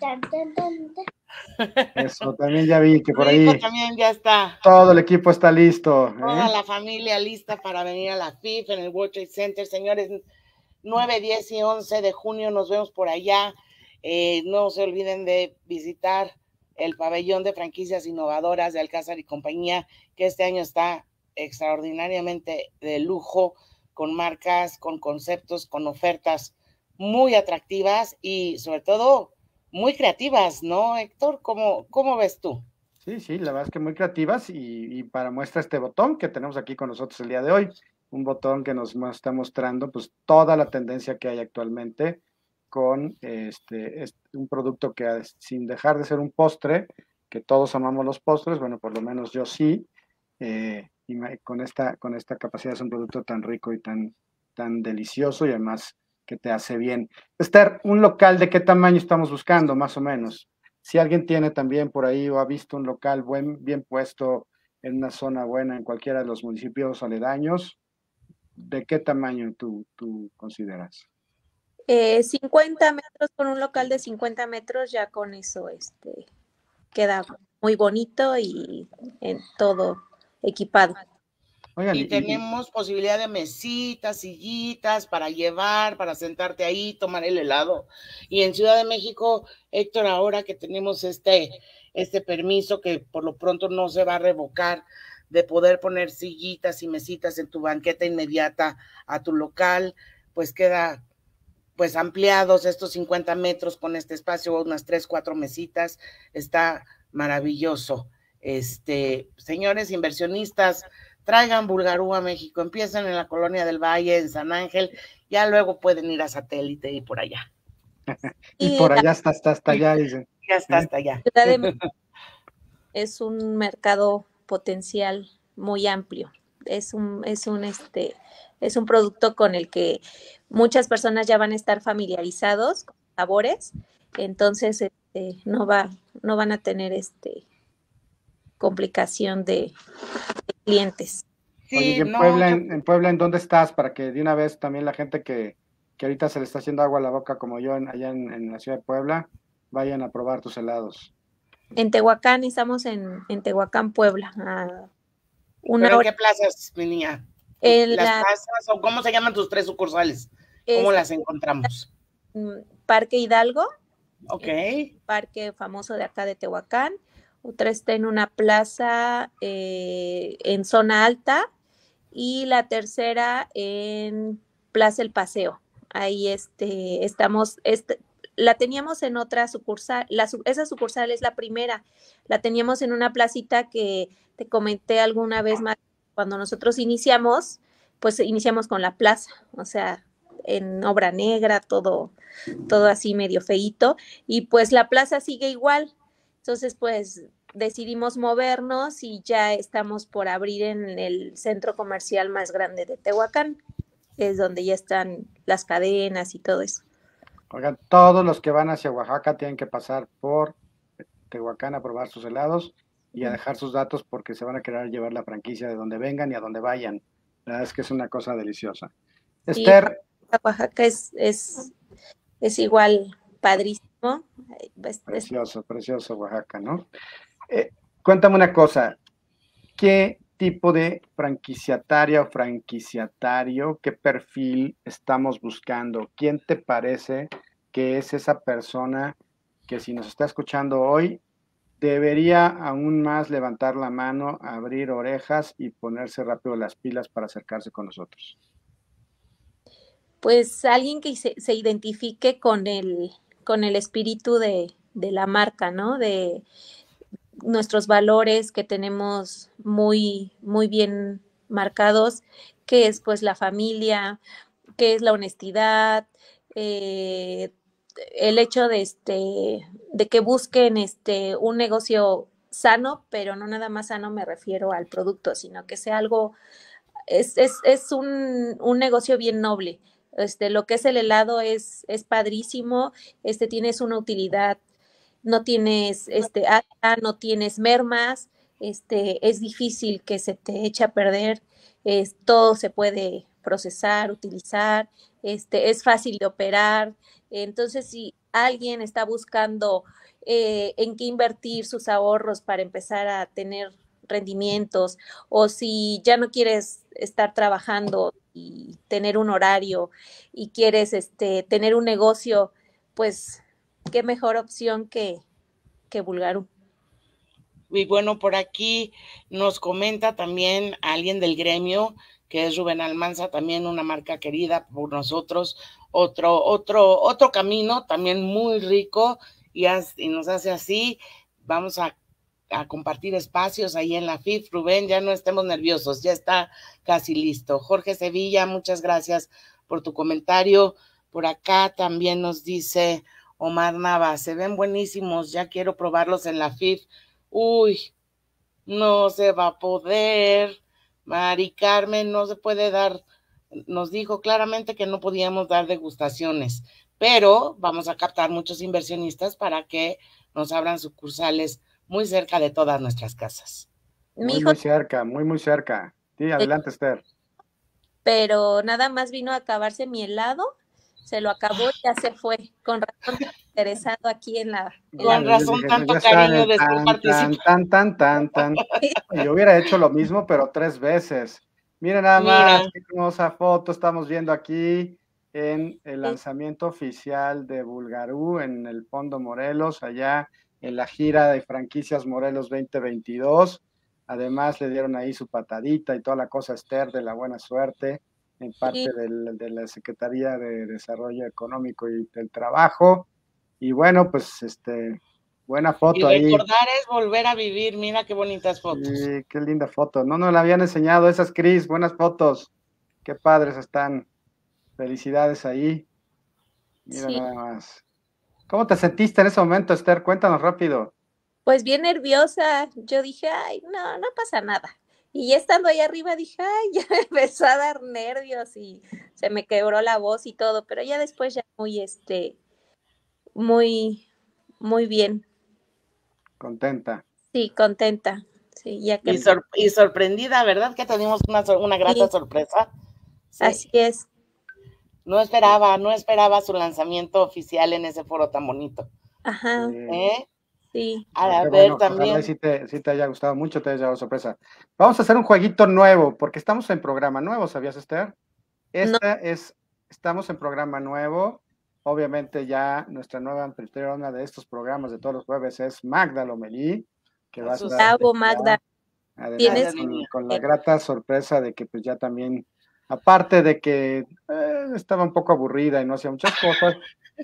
Eso, también ya vi que por ahí. está. Todo el equipo está listo. ¿eh? Toda la familia lista para venir a la FIF en el World Trade Center. Señores, 9, 10 y 11 de junio nos vemos por allá. Eh, no se olviden de visitar el pabellón de franquicias innovadoras de Alcázar y compañía, que este año está extraordinariamente de lujo, con marcas, con conceptos, con ofertas muy atractivas y sobre todo muy creativas, ¿no, Héctor? ¿Cómo, cómo ves tú? Sí, sí, la verdad es que muy creativas y, para muestra este botón que tenemos aquí con nosotros el día de hoy, un botón que nos está mostrando pues toda la tendencia que hay actualmente con este, un producto que ah, sin dejar de ser un postre, que todos amamos los postres, bueno, por lo menos yo sí, eh, y con esta, con esta capacidad es un producto tan rico y tan, tan delicioso y además que te hace bien. Esther, ¿un local de qué tamaño estamos buscando, más o menos? Si alguien tiene también por ahí o ha visto un local buen, bien puesto en una zona buena en cualquiera de los municipios aledaños, ¿de qué tamaño tú, consideras? 50 eh, metros con un local de 50 metros, ya con eso este, queda muy bonito y en todo equipado y, tenemos posibilidad de mesitas, sillitas para llevar, para sentarte ahí, tomar el helado. Y en Ciudad de México, Héctor, ahora que tenemos este, este permiso que por lo pronto no se va a revocar de poder poner sillitas y mesitas en tu banqueta inmediata a tu local, pues queda pues ampliados estos 50 metros con este espacio, unas 3, 4 mesitas, está maravilloso. Este, señores inversionistas, traigan Bulgarú a México, empiezan en la colonia del Valle, en San Ángel, ya luego pueden ir a satélite y por allá. y, por allá hasta, ¿Eh? hasta, allá, Ya está hasta allá. es un mercado potencial muy amplio. Es un, es un este, es un producto con el que muchas personas ya van a estar familiarizados con sabores, entonces este, no va, no van a tener este complicación de clientes. Oye, en, Puebla, en, dónde estás? Para que de una vez también la gente que, ahorita se le está haciendo agua a la boca, como yo, allá en, la ciudad de Puebla, vayan a probar tus helados. En Tehuacán, estamos en, Tehuacán, Puebla. una ¿Pero qué plazas, mi niña? ¿Las plazas o cómo se llaman tus tres sucursales? ¿Cómo las encontramos? Mm, parque Hidalgo. Ok. Eh, parque famoso de acá de Tehuacán otra está en una plaza eh, en zona alta y la tercera en Plaza El Paseo. Ahí este, estamos, este, la teníamos en otra sucursal, la, esa sucursal es la primera, la teníamos en una placita que te comenté alguna vez más cuando nosotros iniciamos, pues iniciamos con la plaza, o sea, en obra negra, todo, todo así medio feito, y pues la plaza sigue igual, entonces, pues decidimos movernos y ya estamos por abrir en el centro comercial más grande de Tehuacán, es donde ya están las cadenas y todo eso. Oigan, todos los que van hacia Oaxaca tienen que pasar por Tehuacán a probar sus helados y a dejar sus datos porque se van a querer llevar la franquicia de donde vengan y a donde vayan. La verdad es que es una cosa deliciosa. Esther. Oaxaca es, es, es igual padrísimo. Pues, precioso, precioso Oaxaca, ¿no? Eh, cuéntame una cosa, ¿qué tipo de franquiciataria o franquiciatario, qué perfil estamos buscando? ¿Quién te parece que es esa persona que si nos está escuchando hoy debería aún más levantar la mano, abrir orejas y ponerse rápido las pilas para acercarse con nosotros? Pues alguien que se, se identifique con el, con el espíritu de, la marca, ¿no? De nuestros valores que tenemos muy, muy bien marcados, que es pues la familia, que es la honestidad, eh, el hecho de este, de que busquen este un negocio sano, pero no nada más sano me refiero al producto, sino que sea algo, es, es, es un negocio bien noble este, lo que es el helado es, es padrísimo, este, tienes una utilidad, no tienes este, no tienes mermas, este, es difícil que se te eche a perder, todo se puede procesar, utilizar, este, es fácil de operar. Entonces, si alguien está buscando eh, en qué invertir sus ahorros para empezar a tener rendimientos o si ya no quieres estar trabajando y tener un horario y quieres este, tener un negocio, pues qué mejor opción que, que Y bueno, por aquí nos comenta también alguien del gremio, que es Rubén Almanza, también una marca querida por nosotros, otro, otro, otro camino también muy rico y nos hace así. Vamos a a compartir espacios ahí en la FIF. Rubén, ya no estemos nerviosos, ya está casi listo. Jorge Sevilla, muchas gracias por tu comentario. Por acá también nos dice Omar Nava, se ven buenísimos, ya quiero probarlos en la FIF. Uy, no se va a poder. Mari Carmen, no se puede dar, nos dijo claramente que no podíamos dar degustaciones, pero vamos a captar muchos inversionistas para que nos abran sucursales muy cerca de todas nuestras casas. Muy, cerca, muy, muy cerca. Sí, eh, adelante, Esther. Pero nada más vino a acabarse mi helado, se lo acabó y ya se fue. Con razón interesado aquí en la. Con razón, tanto cariño de tan, participando. Tan, tan, tan, Yo hubiera hecho lo mismo, pero tres veces. Miren nada más Mira. qué hermosa foto estamos viendo aquí en el lanzamiento oficial de Bulgarú en el Pondo Morelos, allá en la gira de franquicias Morelos 2022. Además, le dieron ahí su patadita y toda la cosa Esther de la buena suerte en parte de la Secretaría de Desarrollo Económico y del Trabajo. Y bueno, pues este, buena foto y recordar ahí. Recordar es volver a vivir, mira qué bonitas fotos. Sí, qué linda foto. No no la habían enseñado esas, Cris, buenas fotos. Qué padres están. Felicidades ahí. Mira nada más. ¿Cómo te sentiste en ese momento, Esther? Cuéntanos rápido. Pues bien nerviosa. Yo dije, ay, no, no pasa nada. Y ya estando ahí arriba dije, ay, ya me empezó a dar nervios y se me quebró la voz y todo, pero ya después ya muy, este, muy, muy bien. Contenta. Sí, contenta. Sí, y, sorprendida, ¿verdad? Que tenemos una, grata sorpresa. Así es. No esperaba, no esperaba su lanzamiento oficial en ese foro tan bonito. Ajá. ¿Eh? Sí. A ah, ver, también. Si te, si te, haya gustado mucho, te haya dado sorpresa. Vamos a hacer un jueguito nuevo, porque estamos en programa nuevo, ¿sabías, Esther? Esta es, estamos en programa nuevo. Obviamente, ya nuestra nueva anfitriona de estos programas de todos los jueves es Magda Lomelí. Que va a estar Magda. ¿Tienes? Con, con, la grata sorpresa de que pues ya también aparte de que eh, estaba un poco aburrida y no hacía muchas cosas,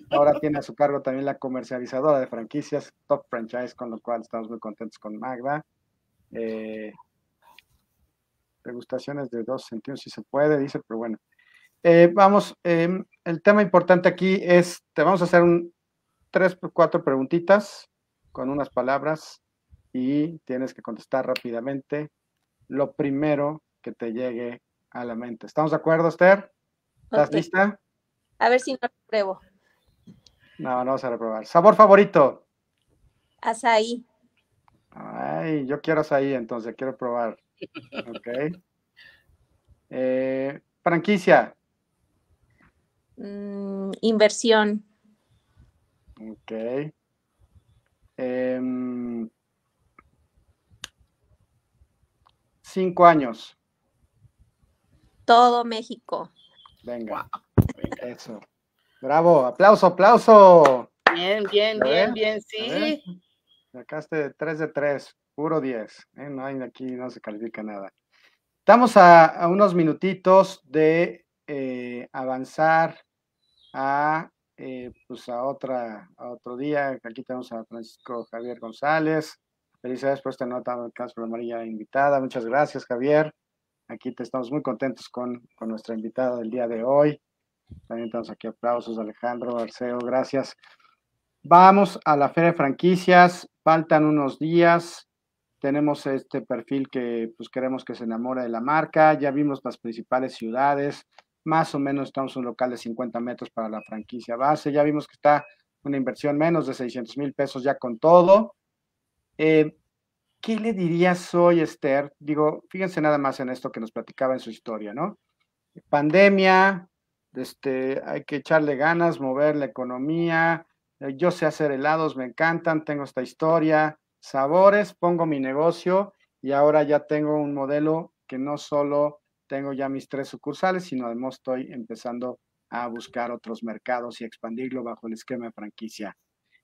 ahora tiene a su cargo también la comercializadora de franquicias Top Franchise, con lo cual estamos muy contentos con Magda. Eh, degustaciones de dos sentidos, si se puede, dice, pero bueno. Eh, vamos, em, el tema importante aquí es, te vamos a hacer un, tres, cuatro preguntitas con unas palabras y tienes que contestar rápidamente lo primero que te llegue a la mente. ¿Estamos de acuerdo, Esther? ¿Estás lista? A ver si no pruebo. No, no vas a reprobar. ¿Sabor favorito? Azaí. Ay, yo quiero azaí, entonces quiero probar. Ok. Eh, franquicia. Mm, inversión. Ok. Em, cinco años todo México. Venga, eso. Bravo, aplauso, aplauso. Bien, bien, bien, bien, sí. Sacaste 3 de 3, puro 10. ¿eh? No hay aquí, no se califica nada. Estamos a, unos minutitos de eh, avanzar a, eh, pues a, otra, a otro día. Aquí tenemos a Francisco Javier González. Felicidades por esta nota, de María invitada. Muchas gracias, Javier. Aquí te estamos muy contentos con, nuestra invitada del día de hoy. También estamos aquí aplausos, Alejandro, Arceo, gracias. Vamos a la Feria de Franquicias, faltan unos días. Tenemos este perfil que pues, queremos que se enamore de la marca. Ya vimos las principales ciudades. Más o menos estamos en un local de 50 metros para la franquicia base. Ya vimos que está una inversión menos de 600 mil pesos ya con todo. Eh, ¿qué le dirías hoy, Esther? Digo, fíjense nada más en esto que nos platicaba en su historia, ¿no? Pandemia, este, hay que echarle ganas, mover la economía, eh, yo sé hacer helados, me encantan, tengo esta historia, sabores, pongo mi negocio y ahora ya tengo un modelo que no solo tengo ya mis tres sucursales, sino además estoy empezando a buscar otros mercados y expandirlo bajo el esquema de franquicia.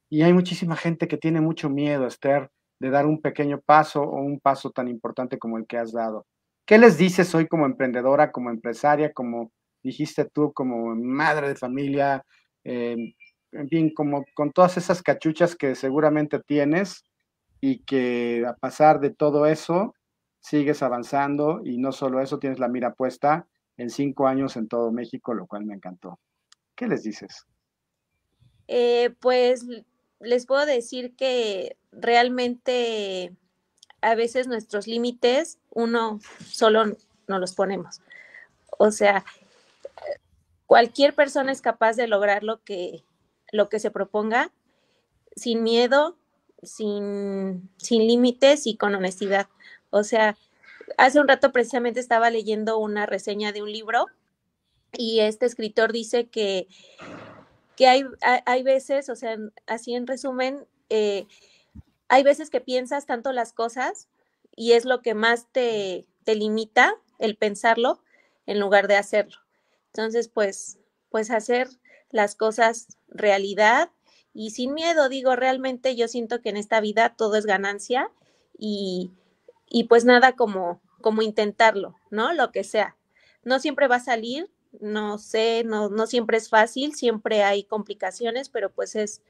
Y hay muchísima gente que tiene mucho miedo, Esther, de dar un pequeño paso o un paso tan importante como el que has dado. ¿Qué les dices hoy como emprendedora, como empresaria, como dijiste tú, como madre de familia, eh, en fin, como con todas esas cachuchas que seguramente tienes y que a pasar de todo eso sigues avanzando y no solo eso, tienes la mira puesta en cinco años en todo México, lo cual me encantó. ¿Qué les dices? Eh, pues les puedo decir que realmente a veces nuestros límites uno solo no los ponemos. O sea, cualquier persona es capaz de lograr lo que, lo que se proponga sin miedo, sin, sin límites y con honestidad. O sea, hace un rato precisamente estaba leyendo una reseña de un libro y este escritor dice que que hay, veces, o sea, así en resumen, eh, hay veces que piensas tanto las cosas y es lo que más te, te limita el pensarlo en lugar de hacerlo. Entonces, pues, pues hacer las cosas realidad y sin miedo, digo, realmente yo siento que en esta vida todo es ganancia y, y pues nada como, como intentarlo, ¿no? Lo que sea. No siempre va a salir, no sé, no, siempre es fácil, siempre hay complicaciones, pero pues es,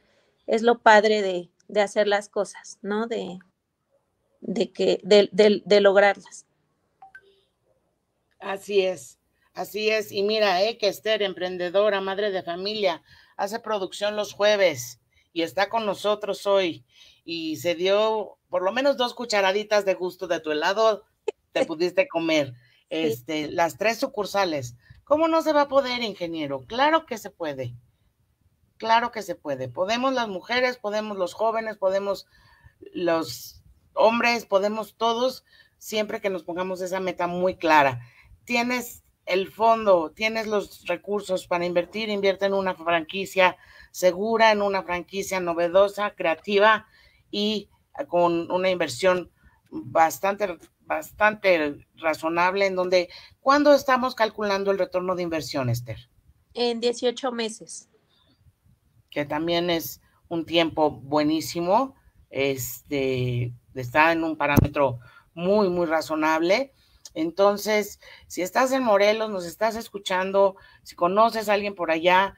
es lo padre de, hacer las cosas, ¿no? De, de que, lograrlas. Así es, así es. Y mira, eh, que Esther, emprendedora, madre de familia, hace producción los jueves y está con nosotros hoy. Y se dio por lo menos dos cucharaditas de gusto de tu helado, te pudiste comer. Este, las tres sucursales, ¿Cómo no se va a poder, ingeniero? Claro que se puede. Claro que se puede. Podemos las mujeres, podemos los jóvenes, podemos los hombres, podemos todos, siempre que nos pongamos esa meta muy clara. Tienes el fondo, tienes los recursos para invertir, invierte en una franquicia segura, en una franquicia novedosa, creativa y con una inversión bastante bastante razonable en donde, ¿cuándo estamos calculando el retorno de inversión, Esther? En 18 meses. Que también es un tiempo buenísimo, este, está en un parámetro muy, muy razonable. Entonces, si estás en Morelos, nos estás escuchando, si conoces a alguien por allá,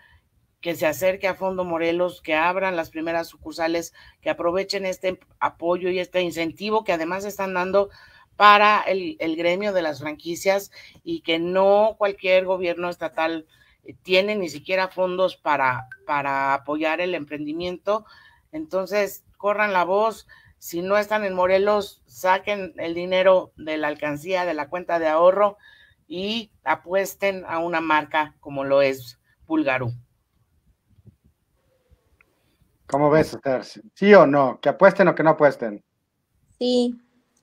que se acerque a Fondo Morelos, que abran las primeras sucursales, que aprovechen este apoyo y este incentivo que además están dando para el, gremio de las franquicias y que no cualquier gobierno estatal eh, tiene ni siquiera fondos para, para apoyar el emprendimiento. Entonces, corran la voz. Si no están en Morelos, saquen el dinero de la alcancía, de la cuenta de ahorro y apuesten a una marca como lo es Pulgaru. ¿Cómo ves, Esther? ¿Sí o no? ¿Que apuesten o que no apuesten? Sí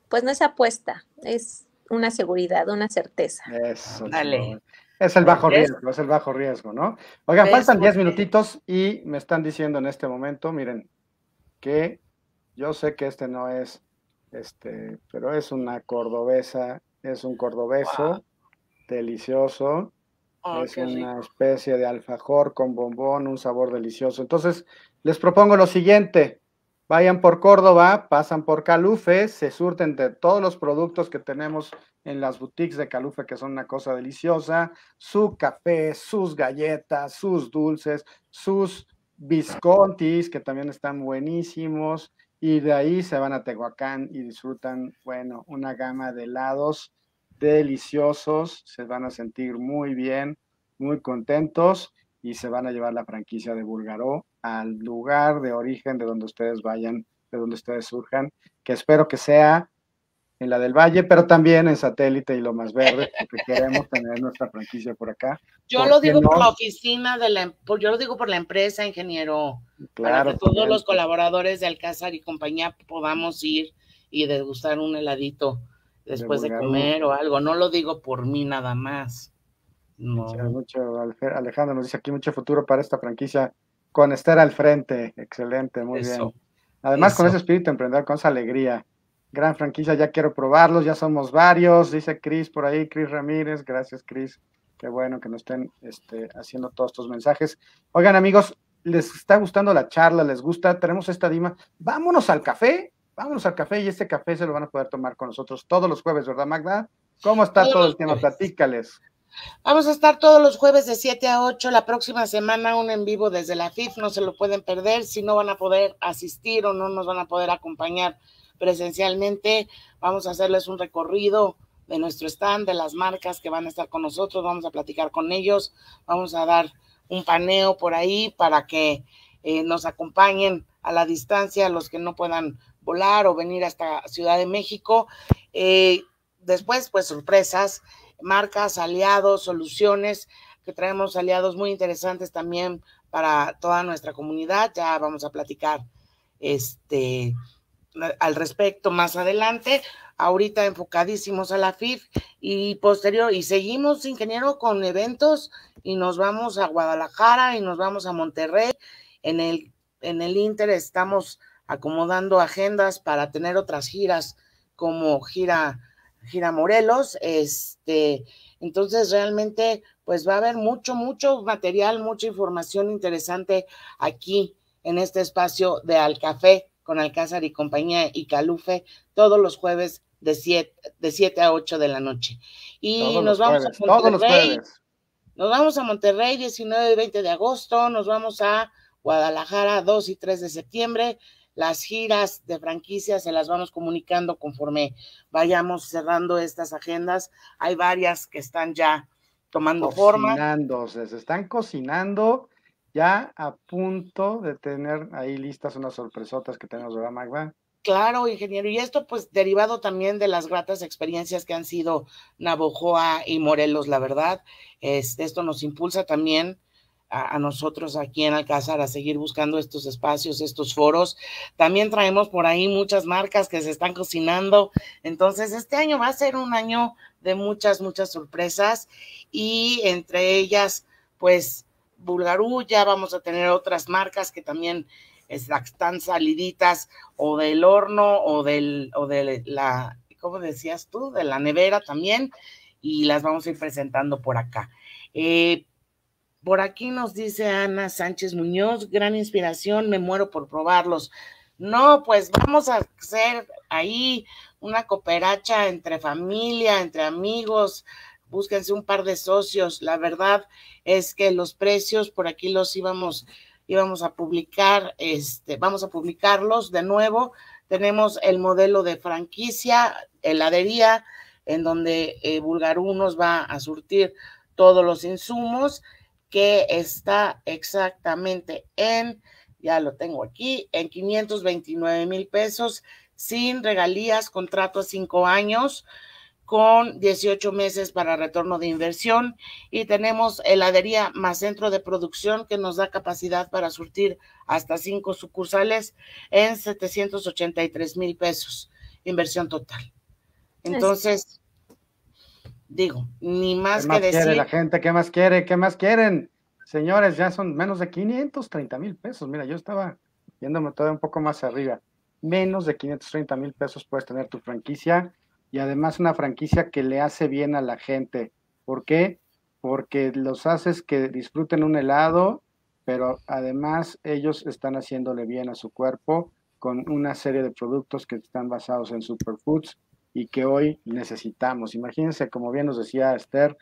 pues no es apuesta, es una seguridad, una certeza. Eso, Dale. Es el bajo pues, riesgo, es el bajo riesgo, ¿no? Oigan, pues, faltan 10 minutitos y me están diciendo en este momento, miren, que yo sé que este no es, este, pero es una cordobesa, es un cordobeso delicioso, oh, es una especie de alfajor con bombón, un sabor delicioso. Entonces, les propongo lo siguiente, Vayan por Córdoba, pasan por Calufe, se surten de todos los productos que tenemos en las boutiques de Calufe, que son una cosa deliciosa, su café, sus galletas, sus dulces, sus biscontis, que también están buenísimos, y de ahí se van a Tehuacán y disfrutan, bueno, una gama de helados deliciosos, se van a sentir muy bien, muy contentos, y se van a llevar la franquicia de Búlgaro al lugar de origen de donde ustedes vayan, de donde ustedes surjan, que espero que sea en la del Valle, pero también en Satélite y lo más verde, porque queremos tener nuestra franquicia por acá. Yo lo digo por la oficina de la, em, yo lo digo por la empresa, ingeniero, para que todos los colaboradores de Alcázar y compañía podamos ir y degustar un heladito después de comer o algo. No lo digo por mí nada más. No. Mucho, Alejandro nos dice aquí mucho futuro para esta franquicia con estar al frente. Excelente, muy bien. Además, con ese espíritu emprendedor, con esa alegría. Gran franquicia, ya quiero probarlos, ya somos varios, dice Cris por ahí, Cris Ramírez. Gracias, Cris. Qué bueno que nos estén este, haciendo todos estos mensajes. Oigan, amigos, les está gustando la charla, les gusta, tenemos esta Dima. Vámonos al café, vámonos al café y este café se lo van a poder tomar con nosotros todos los jueves, ¿verdad, Magda? ¿Cómo está todo el tema? Platícales. Vamos a estar todos los jueves de 7 a 8, la próxima semana un en vivo desde la FIF, no se lo pueden perder, si no van a poder asistir o no nos van a poder acompañar presencialmente, vamos a hacerles un recorrido de nuestro stand, de las marcas que van a estar con nosotros, vamos a platicar con ellos, vamos a dar un paneo por ahí para que eh, nos acompañen a la distancia los que no puedan volar o venir hasta Ciudad de México. Eh, después, pues sorpresas marcas, aliados, soluciones, que traemos aliados muy interesantes también para toda nuestra comunidad. Ya vamos a platicar este, al respecto más adelante. Ahorita enfocadísimos a la FIF y posterior, y seguimos, ingeniero, con eventos y nos vamos a Guadalajara y nos vamos a Monterrey. En el, en el Inter estamos acomodando agendas para tener otras giras como gira gira Morelos, este, entonces realmente pues va a haber mucho, mucho material, mucha información interesante aquí en este espacio de Al Café con Alcázar y compañía y Calufe todos los jueves de 7 de siete a 8 de la noche. Y nos vamos a Monterrey. Nos vamos a Monterrey 19 y 20 de agosto, nos vamos a Guadalajara 2 y 3 de septiembre, las giras de franquicias se las vamos comunicando conforme vayamos cerrando estas agendas. Hay varias que están ya tomando forma. Se están cocinando ya a punto de tener ahí listas unas sorpresotas que tenemos, de la Magda? Claro, ingeniero. Y esto, pues, derivado también de las gratas experiencias que han sido Navojoa y Morelos, la verdad. Es, esto nos impulsa también a, nosotros aquí en Alcázar a seguir buscando estos espacios, estos foros. También traemos por ahí muchas marcas que se están cocinando. Entonces, este año va a ser un año de muchas, muchas sorpresas y entre ellas, pues, Bulgarú, ya vamos a tener otras marcas que también están saliditas o del horno o del o de la ¿cómo decías tú? De la nevera también, y las vamos a ir presentando por acá. Eh, por aquí nos dice Ana Sánchez Muñoz, gran inspiración, me muero por probarlos. No, pues vamos a hacer ahí una cooperacha entre familia, entre amigos, búsquense un par de socios. La verdad es que los precios por aquí los íbamos íbamos a publicar, este, vamos a publicarlos de nuevo. Tenemos el modelo de franquicia, heladería, en donde eh, Bulgarú nos va a surtir todos los insumos que está exactamente en, ya lo tengo aquí, en 529 mil pesos sin regalías, contrato a cinco años con 18 meses para retorno de inversión y tenemos heladería más centro de producción que nos da capacidad para surtir hasta cinco sucursales en 783 mil pesos, inversión total. Entonces, Digo, ni más, ¿Qué más que quiere La gente, ¿qué más quiere? ¿Qué más quieren? Señores, ya son menos de 530 mil pesos. Mira, yo estaba yéndome todavía un poco más arriba. Menos de 530 mil pesos puedes tener tu franquicia y además una franquicia que le hace bien a la gente. ¿Por qué? Porque los haces que disfruten un helado, pero además ellos están haciéndole bien a su cuerpo con una serie de productos que están basados en superfoods y que hoy necesitamos. Imagínense, como bien nos decía Esther,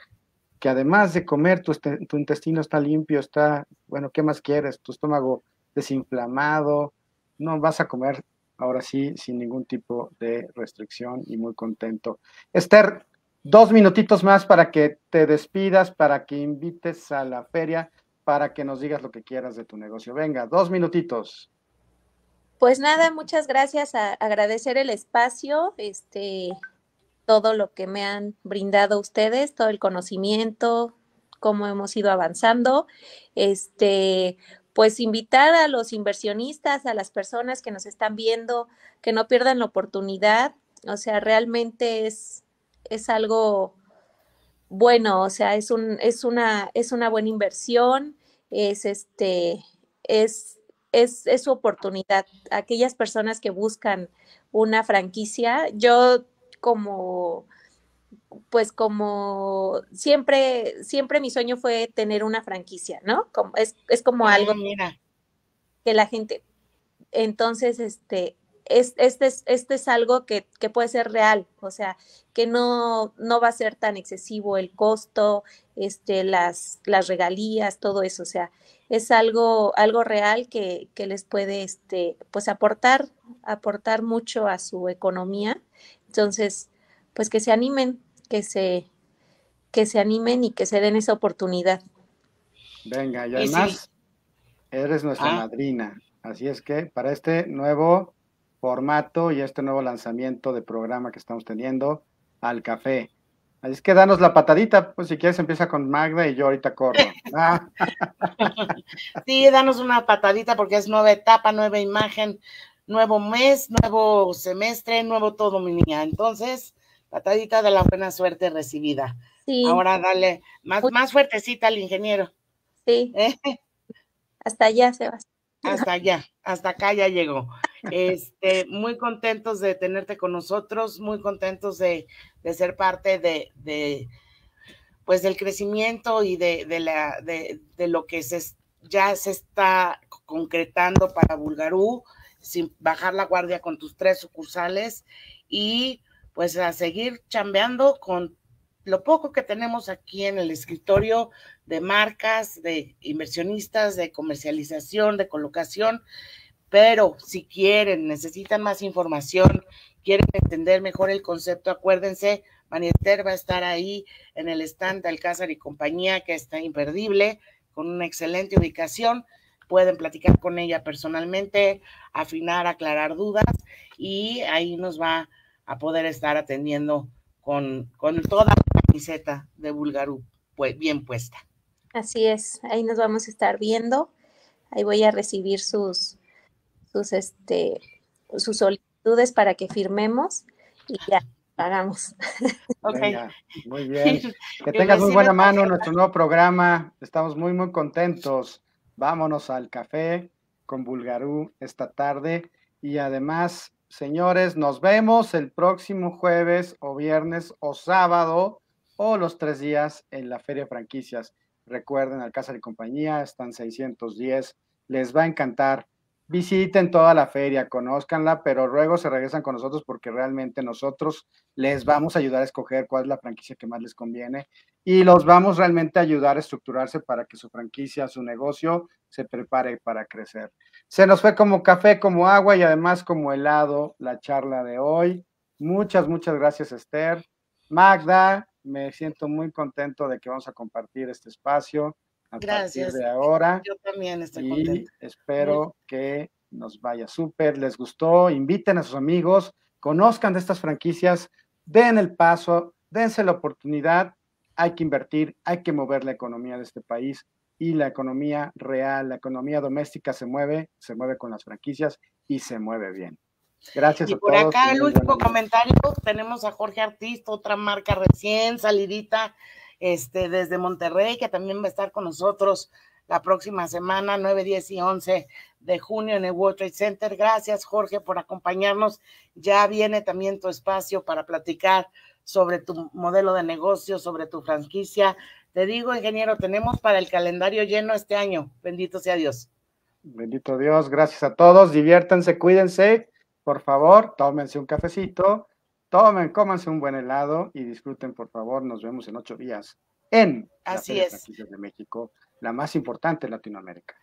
que además de comer, tu, este, tu intestino está limpio, está, bueno, ¿qué más quieres? Tu estómago desinflamado, no vas a comer ahora sí sin ningún tipo de restricción y muy contento. Esther, dos minutitos más para que te despidas, para que invites a la feria, para que nos digas lo que quieras de tu negocio. Venga, dos minutitos. Pues nada, muchas gracias, a agradecer el espacio, este, todo lo que me han brindado ustedes, todo el conocimiento, cómo hemos ido avanzando, este, pues invitar a los inversionistas, a las personas que nos están viendo, que no pierdan la oportunidad, o sea, realmente es, es algo bueno, o sea, es un, es una, es una buena inversión, es este, es es, su oportunidad. Aquellas personas que buscan una franquicia, yo como pues como siempre, siempre mi sueño fue tener una franquicia, ¿no? es, como algo ah, que la gente, entonces, este, es, este, es, este es algo que, que, puede ser real, o sea, que no, no va a ser tan excesivo el costo, este, las, las regalías, todo eso. O sea, es algo, algo real que, que les puede este, pues aportar, aportar mucho a su economía. Entonces, pues que se animen, que se, que se animen y que se den esa oportunidad. Venga, y además eres nuestra ah. madrina. Así es que para este nuevo formato y este nuevo lanzamiento de programa que estamos teniendo, al café, Así es que danos la patadita, pues si quieres empieza con Magda y yo ahorita corro. Ah. Sí, danos una patadita porque es nueva etapa, nueva imagen, nuevo mes, nuevo semestre, nuevo todo, mi niña. Entonces, patadita de la buena suerte recibida. Sí. Ahora dale más, más fuertecita al ingeniero. Sí. Hasta allá, Sebastián. Hasta allá, hasta acá ya llegó. Este, muy contentos de tenerte con nosotros, muy contentos de, ser parte de, de, pues del crecimiento y de, de la, de, lo que se, ya se está concretando para Bulgarú, sin bajar la guardia con tus tres sucursales y pues a seguir chambeando con lo poco que tenemos aquí en el escritorio de marcas, de inversionistas, de comercialización, de colocación pero si quieren, necesitan más información, quieren entender mejor el concepto, acuérdense, Maniester va a estar ahí en el stand de Alcázar y compañía, que está imperdible, con una excelente ubicación. Pueden platicar con ella personalmente, afinar, aclarar dudas y ahí nos va a poder estar atendiendo con, toda la camiseta de Bulgarú bien puesta. Así es, ahí nos vamos a estar viendo. Ahí voy a recibir sus, sus, este, sus solicitudes para que firmemos y ya pagamos. muy bien. Que tengas muy buena mano nuestro nuevo programa. Estamos muy, muy contentos. Vámonos al café con Bulgarú esta tarde. Y además, señores, nos vemos el próximo jueves o viernes o sábado o los tres días en la Feria Franquicias. Recuerden, Alcázar y Compañía, están 610. Les va a encantar visiten toda la feria, conózcanla, pero luego se regresan con nosotros porque realmente nosotros les vamos a ayudar a escoger cuál es la franquicia que más les conviene y los vamos realmente a ayudar a estructurarse para que su franquicia, su negocio se prepare para crecer. Se nos fue como café, como agua y además como helado la charla de hoy. Muchas, muchas gracias Esther. Magda, me siento muy contento de que vamos a compartir este espacio. Gracias. de ahora. Yo también estoy y Espero que nos vaya súper, les gustó, inviten a sus amigos, conozcan de estas franquicias, den el paso, dense la oportunidad, hay que invertir, hay que mover la economía de este país y la economía real, la economía doméstica se mueve, se mueve con las franquicias y se mueve bien. Gracias a por Y Por acá el último comentario tenemos a Jorge Artista, otra marca recién salidita este, desde Monterrey, que también va a estar con nosotros la próxima semana, 9, 10 y 11 de junio en el World Trade Center. Gracias, Jorge, por acompañarnos. Ya viene también tu espacio para platicar sobre tu modelo de negocio, sobre tu franquicia. Te digo, ingeniero, tenemos para el calendario lleno este año. Bendito sea Dios. Bendito Dios, gracias a todos. Diviértanse, cuídense. Por favor, tómense un cafecito Tomen, cómanse un buen helado y disfruten, por favor. Nos vemos en ocho días en Así la es. de México, la más importante en Latinoamérica.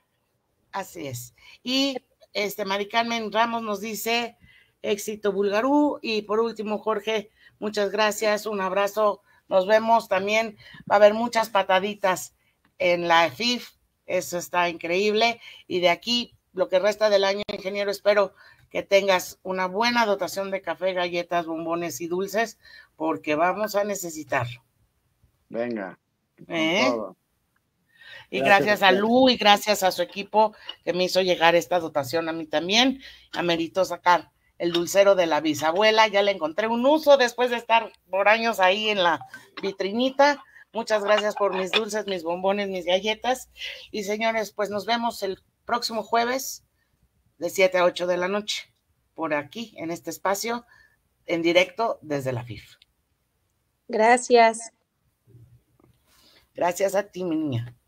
Así es. Y este Mari Carmen Ramos nos dice éxito Bulgarú. Y por último, Jorge, muchas gracias, un abrazo. Nos vemos también. Va a haber muchas pataditas en la FIF. Eso está increíble. Y de aquí, lo que resta del año, ingeniero, espero que tengas una buena dotación de café, galletas, bombones y dulces, porque vamos a necesitarlo. Venga. ¿Eh? Y gracias, gracias a Lu y gracias a su equipo que me hizo llegar esta dotación a mí también. Amerito sacar el dulcero de la bisabuela. Ya le encontré un uso después de estar por años ahí en la vitrinita. Muchas gracias por mis dulces, mis bombones, mis galletas. Y señores, pues nos vemos el próximo jueves de 7 a 8 de la noche, por aquí, en este espacio, en directo desde la FIF. Gracias. Gracias a ti, mi niña.